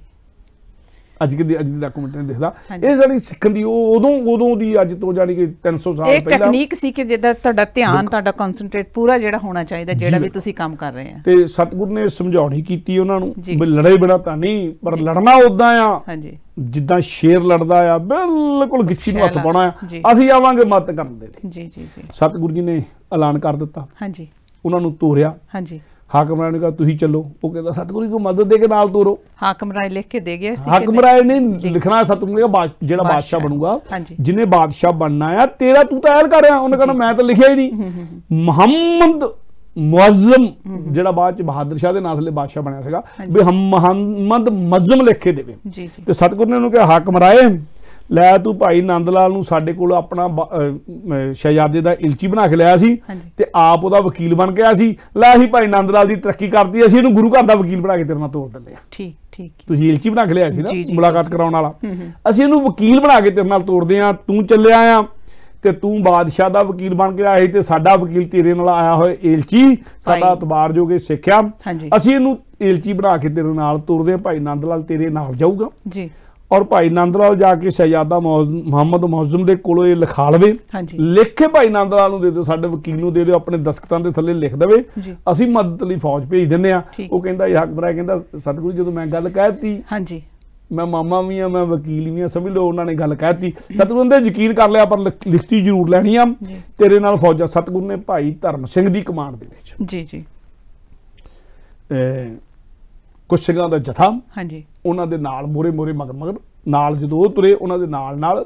ਅੱਜ ਦੀ ਅੱਜ ਦੇ ਡਾਕੂਮੈਂਟ ਨਹੀਂ ਦਿਖਦਾ ਇਹ ਜਿਹੜੀ ਸਿੱਖਣ ਦੀ ਉਹ ਉਦੋਂ ਉਦੋਂ ਦੀ ਅੱਜ ਤੋਂ ਜਾਨੀ ਕਿ 300 ਸਾਲ ਪਹਿਲਾਂ ਇਹ ਟੈਕਨੀਕ ਸੀ ਕਿ ਜਿੱਦਾਂ ਤੁਹਾਡਾ ਧਿਆਨ ਤੁਹਾਡਾ ਕਨਸੈਂਟਰੇਟ ਪੂਰਾ ਜਿਹੜਾ ਹੋਣਾ ਚਾਹੀਦਾ ਜਿਹੜਾ ਵੀ ਤੁਸੀਂ ਕੰਮ ਕਰ ਰਹੇ ਆ ਤੇ ਸਤਗੁਰ ਨੇ ਸਮਝਾਉਣੀ ਕੀਤੀ ਉਹਨਾਂ ਨੂੰ ਵੀ ਲੜੇ ਬਿਨਾ ਤਾਂ ਨਹੀਂ ਪਰ ਲੜਨਾ ਉਦਾਂ ਆ ਹਾਂਜੀ ਜਿੱਦਾਂ ਸ਼ੇਰ ਲੜਦਾ ਆ ਬਿਲਕੁਲ ਗਿੱਛੀ ਨੂੰ ਹੱਥ ਪਾਉਣਾ ਆ ਅਸੀਂ ਆਵਾਂਗੇ ਮਤ ਕਰਨ ਦੇ ਲਈ ਜੀ ਜੀ ਜੀ ਸਤਗੁਰ ਜੀ ਨੇ ਐਲਾਨ ਕਰ ਦਿੱਤਾ ਹਾਂਜੀ ਉਹਨਾਂ ਨੂੰ ਤੋਰਿਆ ਹਾਂਜੀ ਹਾਕਮ ਰਾਏ ਨੇ ਕਿਹਾ ਤੁਸੀਂ ਚੱਲੋ ਉਹ ਕਹਿੰਦਾ ਸਤਗੁਰੂ ਜੀ ਕੋ ਮਦਦ ਦੇ ਕੇ ਨਾਲ ਤੋਰੋ ਹਾਕਮ ਰਾਏ ਲਿਖ ਕੇ ਦੇ ਗਿਆ ਸੀ ਹਾਕਮ ਰਾਏ ਨੇ ਲਿਖਣਾ ਸਤਗੁਰੂ ਨੇ ਜਿਹੜਾ ਬਾਦਸ਼ਾਹ ਬਣੂਗਾ ਜਿਨੇ ਬਾਦਸ਼ਾਹ ਬਣਨਾ ਆ ਤੇਰਾ ਤੂੰ ਤਾਂ ਐਲ ਕਰ ਰਿਹਾ ਉਹਨੇ ਕਹਿੰਦਾ ਮੈਂ ਤਾਂ ਲਿਖਿਆ ਹੀ ਨਹੀਂ ਮੁਹੰਮਦ ਮੁਅਜ਼ਮ ਜਿਹੜਾ ਬਾਅਦ ਚ ਬਹਾਦਰ ਸ਼ਾਹ ਦੇ ਨਾਂ ਥਲੇ ਬਾਦਸ਼ਾਹ ਬਣਿਆ ਸੀਗਾ ਵੀ ਹਮ ਮੁਹੰਮਦ ਮੁਅਜ਼ਮ ਲਿਖ ਕੇ ਦੇਵੇ ਤੇ ਸਤਗੁਰੂ ਨੇ ਉਹਨੂੰ ਕਿਹਾ ਹਾਕਮ ਰਾਏ ਲੈ ਤੂੰ ਭਾਈ ਨੰਦ ਲਾਲ ਨੂੰ ਸਾਡੇ ਕੋਲ ਆਪਣਾ ਸ਼ਹਿਜ਼ਾਦੇ ਦਾ ਇਲਚੀ ਬਣਾ ਕੇ ਲਿਆ ਸੀ ਤੇ ਆਪ ਉਹਦਾ ਵਕੀਲ ਬਣ ਗਿਆ ਸੀ ਲੈ ਅਸੀਂ ਭਾਈ ਨੰਦ ਲਾਲ ਦੀ ਤਰੱਕੀ ਕਰਤੀ ਅਸੀਂ ਇਹਨੂੰ ਗੁਰੂ ਘਰ ਦਾ ਵਕੀਲ ਬਣਾ ਕੇ ਤੇਰੇ ਨਾਲ ਤੋਰ ਦਿੰਦੇ ਆ ਠੀਕ ਠੀਕ ਤੁਸੀਂ ਇਲਚੀ ਬਣਾ ਕੇ ਲਿਆ ਸੀ ਨਾ ਮੁਲਾਕਾਤ ਕਰਾਉਣ ਵਾਲਾ ਅਸੀਂ ਇਹਨੂੰ ਵਕੀਲ ਬਣਾ ਕੇ ਤੇਰੇ ਨਾਲ ਤੋੜਦੇ ਆ ਤੂੰ ਚੱਲਿਆ ਆ ਤੇ ਤੂੰ ਬਾਦਸ਼ਾਹ ਦਾ ਵਕੀਲ ਬਣ ਕੇ ਆਇਆ ਤੇ ਸਾਡਾ ਵਕੀਲ ਤੇਰੇ ਨਾਲ ਆਇਆ ਹੋਇਆ ਏਲਚੀ ਸਾਡਾ ਇਤਬਾਰ ਜੋਗੇ ਸਿੱਖਿਆ ਅਸੀਂ ਇਹਨੂੰ ਏਲਚੀ ਬਣਾ ਕੇ ਤੇਰੇ ਨਾਲ ਤੁਰਦੇ ਭਾਈ ਨੰਦ ਲਾਲ ਤੇਰੇ ਨਾਲ ਜਾਊਗਾ ਜੀ ਔਰ ਭਾਈ ਨੰਦ ਲਾਲ ਜਾ ਕੇ ਸ਼ਹਿਜ਼ਾਦਾ ਮੁਹੰਮਦ ਮੌਜ਼ਮ ਦੇ ਕੋਲੋਂ ਇਹ ਲਿਖਾ ਲਵੇ ਲਿਖ ਕੇ ਭਾਈ ਨੰਦ ਲਾਲ ਨੂੰ ਦੇ ਦਿਓ ਸਾਡੇ ਵਕੀਲ ਨੂੰ ਦੇ ਦਿਓ ਆਪਣੇ ਦਸਖਤਾਂ ਦੇ ਥੱਲੇ ਲਿਖ ਦੇਵੇ ਅਸੀਂ ਮਦਦ ਲਈ ਫੌਜ ਭੇਜ ਦਿੰਨੇ ਆ ਉਹ ਕਹਿੰਦਾ ਇਹ ਹਕਮਰਾ ਕਹਿੰਦਾ ਸਤਗੁਰੂ ਜਦੋਂ ਮੈਂ ਗੱਲ ਕਹਿਤੀ ਹਾਂਜੀ ਮੈਂ ਮਾਮਾ ਵੀ ਆ ਮੈਂ ਵਕੀਲ ਵੀ ਆ ਸਭੀ ਲੋਕ ਉਹਨਾਂ ਨੇ ਗੱਲ ਕਹਿਤੀ ਸਤਗੁਰੂ ਨੇ ਯਕੀਨ ਕਰ ਲਿਆ ਪਰ ਲਿਖਤੀ ਜ਼ਰੂਰ ਲੈਣੀ ਆ ਤੇਰੇ ਨਾਲ ਫੌਜਾਂ ਸਤਗੁਰੂ ਨੇ ਭਾਈ ਧਰਮ ਸਿੰਘ ਦੀ ਕਮਾਂਡ ਦੇ ਵਿੱਚ ਜੀ ਜੀ ਸਿੰਘਾਂ ਦਾ ਜਥਾ ਹਾਂਜੀ ਉਹਨਾਂ ਦੇ ਨਾਲ ਮੋਰੇ ਮੋਰੇ ਮਗਰ ਮਗਰ ਨਾਲ ਜਦੋਂ ਉਹ ਤੁਰੇ ਉਹਨਾਂ ਦੇ ਨਾਲ ਨਾਲ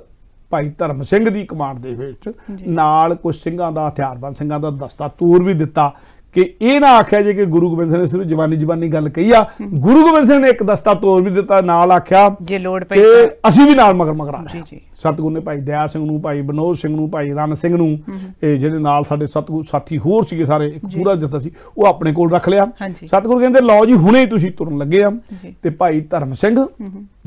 ਭਾਈ ਧਰਮ ਸਿੰਘ ਦੀ ਕਮਾਂਡ ਦੇ ਵਿੱਚ ਨਾਲ ਕੁਝ ਸਿੰਘਾਂ ਦਾ ਹਥਿਆਰਬੰਦ ਸਿੰਘਾਂ ਦਾ ਦਸਤਾ ਤੂਰ ਵੀ ਦਿੱਤਾ ਕਿ ਇਹ ਨਾ ਆਖਿਆ ਜੇ ਕਿ ਗੁਰੂ ਗੋਬਿੰਦ ਸਿੰਘ ਨੇ ਸਿਰਫ ਜਵਾਨੀ ਜਵਾਨੀ ਗੱਲ ਕਹੀ ਆ ਗੁਰੂ ਗੋਬਿੰਦ ਸਿੰਘ ਨੇ ਇੱਕ ਦਸਤਾ ਤੋਰ ਵੀ ਦਿੱਤਾ ਨਾਲ ਆਖਿਆ ਜੇ ਲੋੜ ਪਈ ਤੇ ਅਸੀਂ ਵੀ ਨਾਲ ਮਗਰ ਮਗਰ ਆ ਜੀ ਜੀ ਸਤਗੁਰ ਨੇ ਭਾਈ ਦਇਆ ਸਿੰਘ ਨੂੰ ਭਾਈ ਬਨੋਦ ਸਿੰਘ ਨੂੰ ਭਾਈ ਰਣ ਸਿੰਘ ਨੂੰ ਇਹ ਜਿਹੜੇ ਨਾਲ ਸਾਡੇ ਸਤਗੁਰ ਸਾਥੀ ਹੋਰ ਸੀਗੇ ਸਾਰੇ ਇੱਕ ਪੂਰਾ ਜੱਥਾ ਸੀ ਉਹ ਆਪਣੇ ਕੋਲ ਰੱਖ ਲਿਆ ਸਤਗੁਰ ਕਹਿੰਦੇ ਲਓ ਜੀ ਹੁਣੇ ਤੁਸੀਂ ਤੁਰਨ ਲੱਗੇ ਆ ਤੇ ਭਾਈ ਧਰਮ ਸਿੰਘ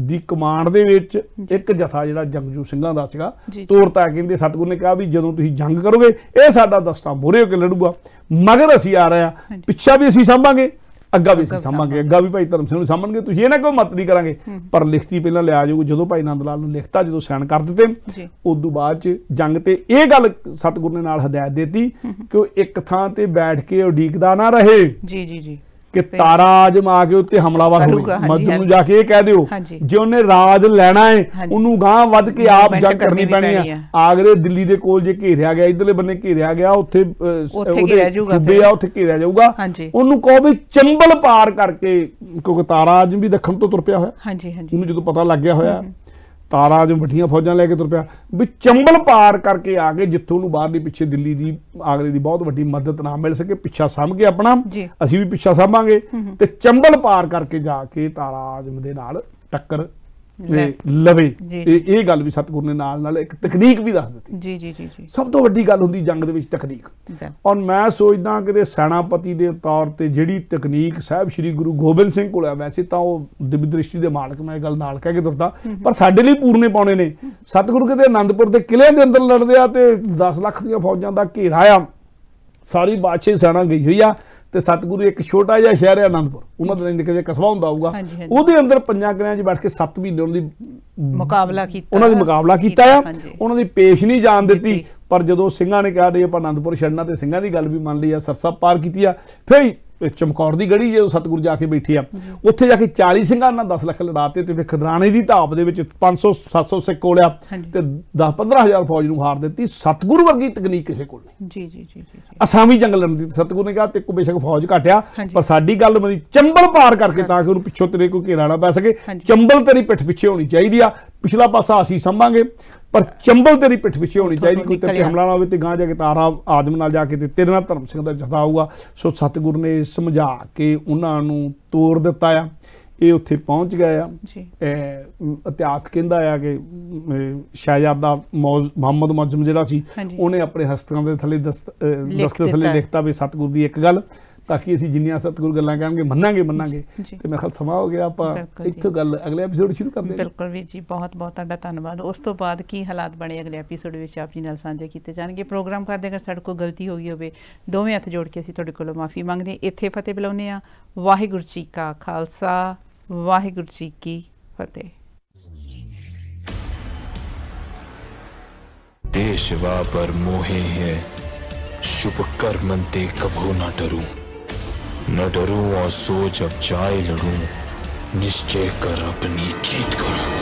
ਦੀ ਕਮਾਂਡ ਦੇ ਵਿੱਚ ਇੱਕ ਜਥਾ ਜਿਹੜਾ ਜੰਗਜੂ ਸਿੰਘਾਂ ਦਾ ਸੀਗਾ ਤੋਰਤਾ ਕਹਿੰਦੇ ਸਤਗੁਰ ਨੇ ਕਿਹਾ ਵੀ ਜਦੋਂ ਤੁਸੀਂ ਜੰਗ ਕਰੋਗੇ ਇਹ ਸਾਡਾ ਦਸਤਾ ਮੋਰੇ ਹੋ ਕੇ ਲੜੂਗਾ ਮਗਰ ਅਸੀਂ ਆ ਰਹੇ ਆ ਪਿੱਛਾ ਵੀ ਅਸੀਂ ਸੰਭਾਂਗੇ ਅੱਗਾ ਵੀ ਸਾਂਭਾਂਗੇ ਅੱਗਾ ਵੀ ਭਾਈ ਧਰਮ ਸਿੰਘ ਨੂੰ ਸਾਂਭਣਗੇ ਤੁਸੀਂ ਇਹ ਨਾ ਕੋਈ ਮਤ ਨਹੀਂ ਕਰਾਂਗੇ ਪਰ ਲਿਖਤੀ ਪਹਿਲਾਂ ਲਿਆ ਜਾਊਗਾ ਜਦੋਂ ਭਾਈ ਨੰਦ ਲਾਲ ਨੂੰ ਲਿਖਤਾ ਜਦੋਂ ਸਾਈਨ ਕਰ ਦਿੱਤੇ ਉਸ ਤੋਂ ਬਾਅਦ ਚ ਜੰਗ ਤੇ ਇਹ ਗੱਲ ਸਤਗੁਰ ਨੇ ਨਾਲ ਹਦਾਇਤ ਦਿੱਤੀ ਕਿ ਉਹ ਇੱਕ ਥਾਂ ਤੇ ਬੈਠ ਕੇ ਉਡੀਕਦਾ ਨਾ ਰਹੇ ਜੀ ਜੀ ਜੀ ਕਿ ਤਾਰਾ ਜਮਾ ਕੇ ਉੱਤੇ ਹਮਲਾਵਰ ਹੋਵੇ ਮਜਦੂਰ ਨੂੰ ਜਾ ਕੇ ਇਹ ਕਹਿ ਦਿਓ ਜੇ ਉਹਨੇ ਰਾਜ ਲੈਣਾ ਹੈ ਉਹਨੂੰ ਗਾਂ ਵੱਧ ਕੇ ਆਪ ਜੰਗ ਕਰਨੀ ਪੈਣੀ ਆ ਆਗਰੇ ਦਿੱਲੀ ਦੇ ਕੋਲ ਜੇ ਘੇਰਿਆ ਗਿਆ ਇਧਰਲੇ ਬੰਨੇ ਘੇਰਿਆ ਗਿਆ ਉੱਥੇ ਉੱਥੇ ਘੇਰਿਆ ਜਾਊਗਾ ਉੱਥੇ ਘੇਰਿਆ ਜਾਊਗਾ ਉਹਨੂੰ ਕਹੋ ਵੀ ਚੰਬਲ ਪਾਰ ਕਰਕੇ ਕਿਉਂਕਿ ਤਾਰਾ ਆਜਮ ਵੀ ਦੱਖਣ ਤੋਂ ਤੁਰ ਪਿਆ ਹੋਇਆ ਹਾਂਜੀ ਹਾਂਜੀ ਉਹਨੂੰ ਜਦੋਂ ਪਤਾ ਲੱਗ ਗਿਆ ਹੋਇਆ ਤਾਰਾ ਜੋ ਮਠੀਆਂ ਫੌਜਾਂ ਲੈ ਕੇ ਤੁਰ ਪਿਆ ਵੀ ਚੰਬਲ ਪਾਰ ਕਰਕੇ ਆ ਕੇ ਜਿੱਥੋਂ ਨੂੰ ਬਾਹਰਲੀ ਪਿੱਛੇ ਦਿੱਲੀ ਦੀ ਆਗਰੇ ਦੀ ਬਹੁਤ ਵੱਡੀ ਮਦਦ ਨਾ ਮਿਲ ਸਕੇ ਪਿੱਛਾ ਸੰਭ ਕੇ ਆਪਣਾ ਅਸੀਂ ਵੀ ਪਿੱਛਾ ਸੰਭਾਂਗੇ ਤੇ ਚੰਬਲ ਪਾਰ ਕਰਕੇ ਜਾ ਕੇ ਤਾਰਾ ਜਮ ਦੇ ਨਾਲ ਟੱਕਰ ਲਵੇ ਇਹ ਇਹ ਗੱਲ ਵੀ ਸਤਗੁਰ ਨੇ ਨਾਲ ਨਾਲ ਇੱਕ ਤਕਨੀਕ ਵੀ ਦੱਸ ਦਿੱਤੀ ਜੀ ਜੀ ਜੀ ਜੀ ਸਭ ਤੋਂ ਵੱਡੀ ਗੱਲ ਹੁੰਦੀ ਜੰਗ ਦੇ ਵਿੱਚ ਤਕਨੀਕ ਔਰ ਮੈਂ ਸੋਚਦਾ ਕਿ ਦੇ ਸੈਨਾਪਤੀ ਦੇ ਤੌਰ ਤੇ ਜਿਹੜੀ ਤਕਨੀਕ ਸਾਹਿਬ ਸ੍ਰੀ ਗੁਰੂ ਗੋਬਿੰਦ ਸਿੰਘ ਕੋਲ ਆ ਵੈਸੇ ਤਾਂ ਉਹ ਦਿਵਿ ਦ੍ਰਿਸ਼ਟੀ ਦੇ ਮਾਲਕ ਮੈਂ ਗੱਲ ਨਾਲ ਕਹਿ ਕੇ ਦੁਰਦਾ ਪਰ ਸਾਡੇ ਲਈ ਪੂਰਨੇ ਪਾਉਣੇ ਨੇ ਸਤਗੁਰ ਕਿਤੇ ਆਨੰਦਪੁਰ ਦੇ ਕਿਲੇ ਦੇ ਅੰਦਰ ਲੜਦੇ ਆ ਤੇ 10 ਲੱਖ ਦੀਆਂ ਫੌਜਾਂ ਦਾ ਘੇਰਾ ਆ ਸਾਰੀ ਬਾਦਸ਼ਾਹੀ ਸੈਨਾ ਗਈ ਹੋਈ ਆ ਤੇ ਸਤਗੁਰੂ ਇੱਕ ਛੋਟਾ ਜਿਹਾ ਸ਼ਹਿਰ ਹੈ ਆਨੰਦਪੁਰ ਉਹਨਾਂ ਦੇ ਨਹੀਂ ਕਿਤੇ ਕਸਬਾ ਹੁੰਦਾ ਹੋਊਗਾ ਉਹਦੇ ਅੰਦਰ ਪੰਜਾਂ ਗ੍ਰਹਿਆਂ 'ਚ ਬੈਠ ਕੇ ਸੱਤ ਮਹੀਨੇ ਉਹਨਾਂ ਦੀ ਮੁਕਾਬਲਾ ਕੀਤਾ ਉਹਨਾਂ ਦੀ ਮੁਕਾਬਲਾ ਕੀਤਾ ਆ ਉਹਨਾਂ ਦੀ ਪੇਸ਼ ਨਹੀਂ ਜਾਣ ਦਿੱਤੀ ਪਰ ਜਦੋਂ ਸਿੰਘਾਂ ਨੇ ਕਹਾ ਦੇ ਆਪਾਂ ਆਨੰਦਪੁਰ ਛੱਡਣਾ ਤੇ ਸਿੰਘਾਂ ਦੀ ਗੱਲ ਵੀ ਮੰਨ ਲਈ ਆ ਸਰਸਾ ਪਾਰ ਕੀਤੀ ਆ ਫੇਰ ਚਮਕੌਰ ਦੀ ਗੜੀ ਜੇ ਸਤਗੁਰੂ ਜਾ ਕੇ ਬੈਠੇ ਆ ਉੱਥੇ ਜਾ ਕੇ 40 ਸਿੰਘਾਂ ਨਾਲ 10 ਲੱਖ ਲੜਾਤੇ ਤੇ ਫਿਰ ਖਦਰਾਣੇ ਦੀ ਧਾਪ ਦੇ ਵਿੱਚ 500 700 ਸਿੱਖ ਕੋਲਿਆ ਤੇ 10 15000 ਫੌਜ ਨੂੰ ਹਾਰ ਦਿੱਤੀ ਸਤਗੁਰੂ ਵਰਗੀ ਤਕਨੀਕ ਕਿਸੇ ਕੋਲ ਨਹੀਂ ਜੀ ਜੀ ਜੀ ਜੀ ਵੀ ਜੰਗ ਲੜਨ ਦੀ ਸਤਗੁਰੂ ਨੇ ਕਿਹਾ ਤੇ ਕੋ ਬੇਸ਼ੱਕ ਫੌਜ ਘਟਿਆ ਪਰ ਸਾਡੀ ਗੱਲ ਮਰੀ ਚੰਬਲ ਪਾਰ ਕਰਕੇ ਤਾਂ ਕਿ ਉਹਨੂੰ ਪਿੱਛੋਂ ਤੇਰੇ ਕੋਈ ਘੇਰਾ ਨਾ ਪੈ ਸਕੇ ਚੰਬਲ ਤੇਰੀ ਪਿੱਠ ਪਿੱਛੇ ਹੋਣੀ ਚਾਹੀਦੀ ਆ ਪਿਛਲਾ ਪਾਸਾ ਅਸੀਂ ਸੰਭਾਂਗੇ ਪਰ ਚੰਬਲ ਤੇਰੀ ਪਿੱਠ ਪਿੱਛੇ ਹੋਣੀ ਚਾਹੀਦੀ ਕੋਈ ਤੇ ਹਮਲਾ ਨਾ ਹੋਵੇ ਤੇ ਗਾਂ ਜਾ ਕੇ ਤਾਰਾ ਆਦਮ ਨਾਲ ਜਾ ਕੇ ਤੇ ਤੇਰੇ ਨਾਲ ਧਰਮ ਸਿੰਘ ਦਾ ਜਥਾ ਆਊਗਾ ਸੋ ਸਤਗੁਰ ਨੇ ਸਮਝਾ ਕੇ ਉਹਨਾਂ ਨੂੰ ਤੋੜ ਦਿੱਤਾ ਆ ਇਹ ਉੱਥੇ ਪਹੁੰਚ ਗਏ ਆ ਜੀ ਇਤਿਹਾਸ ਕਹਿੰਦਾ ਆ ਕਿ ਸ਼ਾਹਜਾਦਾ ਮੁਹੰਮਦ ਮੁਜ਼ਮ ਜਿਹੜਾ ਸੀ ਉਹਨੇ ਆਪਣੇ ਹਸਤਾਂ ਦੇ ਥੱਲੇ ਦਸਤ ਥੱਲੇ ਲਿਖਤਾ ਵੀ ਸਤਗੁਰ ਦੀ ਇੱਕ ਗੱਲ ਤਾਂ ਕਿ ਅਸੀਂ ਜਿੰਨੀਆਂ ਸਤਿਗੁਰ ਗੱਲਾਂ ਕਰਾਂਗੇ ਮੰਨਾਂਗੇ ਮੰਨਾਂਗੇ ਤੇ ਮੇਰੇ ਖਿਆਲ ਸਮਾ ਹੋ ਗਿਆ ਆਪਾਂ ਇੱਥੋਂ ਗੱਲ ਅਗਲੇ ਐਪੀਸੋਡ ਸ਼ੁਰੂ ਕਰਦੇ ਹਾਂ ਬਿਲਕੁਲ ਵੀ ਜੀ ਬਹੁਤ ਬਹੁਤ ਤੁਹਾਡਾ ਧੰਨਵਾਦ ਉਸ ਤੋਂ ਬਾਅਦ ਕੀ ਹਾਲਾਤ ਬਣੇ ਅਗਲੇ ਐਪੀਸੋਡ ਵਿੱਚ ਆਪ ਜੀ ਨਾਲ ਸਾਂਝੇ ਕੀਤੇ ਜਾਣਗੇ ਪ੍ਰੋਗਰਾਮ ਕਰਦੇ ਅਗਰ ਸਾਡੇ ਕੋ ਗਲਤੀ ਹੋ ਗਈ ਹੋਵੇ ਦੋਵੇਂ ਹੱਥ ਜੋੜ ਕੇ ਅਸੀਂ ਤੁਹਾਡੇ ਕੋਲੋਂ ਮਾਫੀ ਮੰਗਦੇ ਹਾਂ ਇੱਥੇ ਫਤਿਹ ਬੁਲਾਉਂਦੇ ਆ ਵਾਹਿਗੁਰੂ ਜੀ ਕਾ ਖਾਲਸਾ ਵਾਹਿਗੁਰੂ ਜੀ ਕੀ ਫਤਿਹ ਦੇਸ਼ ਵਾਪਰ ਮੋਹੇ ਹੈ ਸ਼ੁਭ कर्मन ते कभो ਨਾ ਡਰੂ न डरूं और सोच अब चाय लड़ूं निश्चय कर अपनी जीत करूं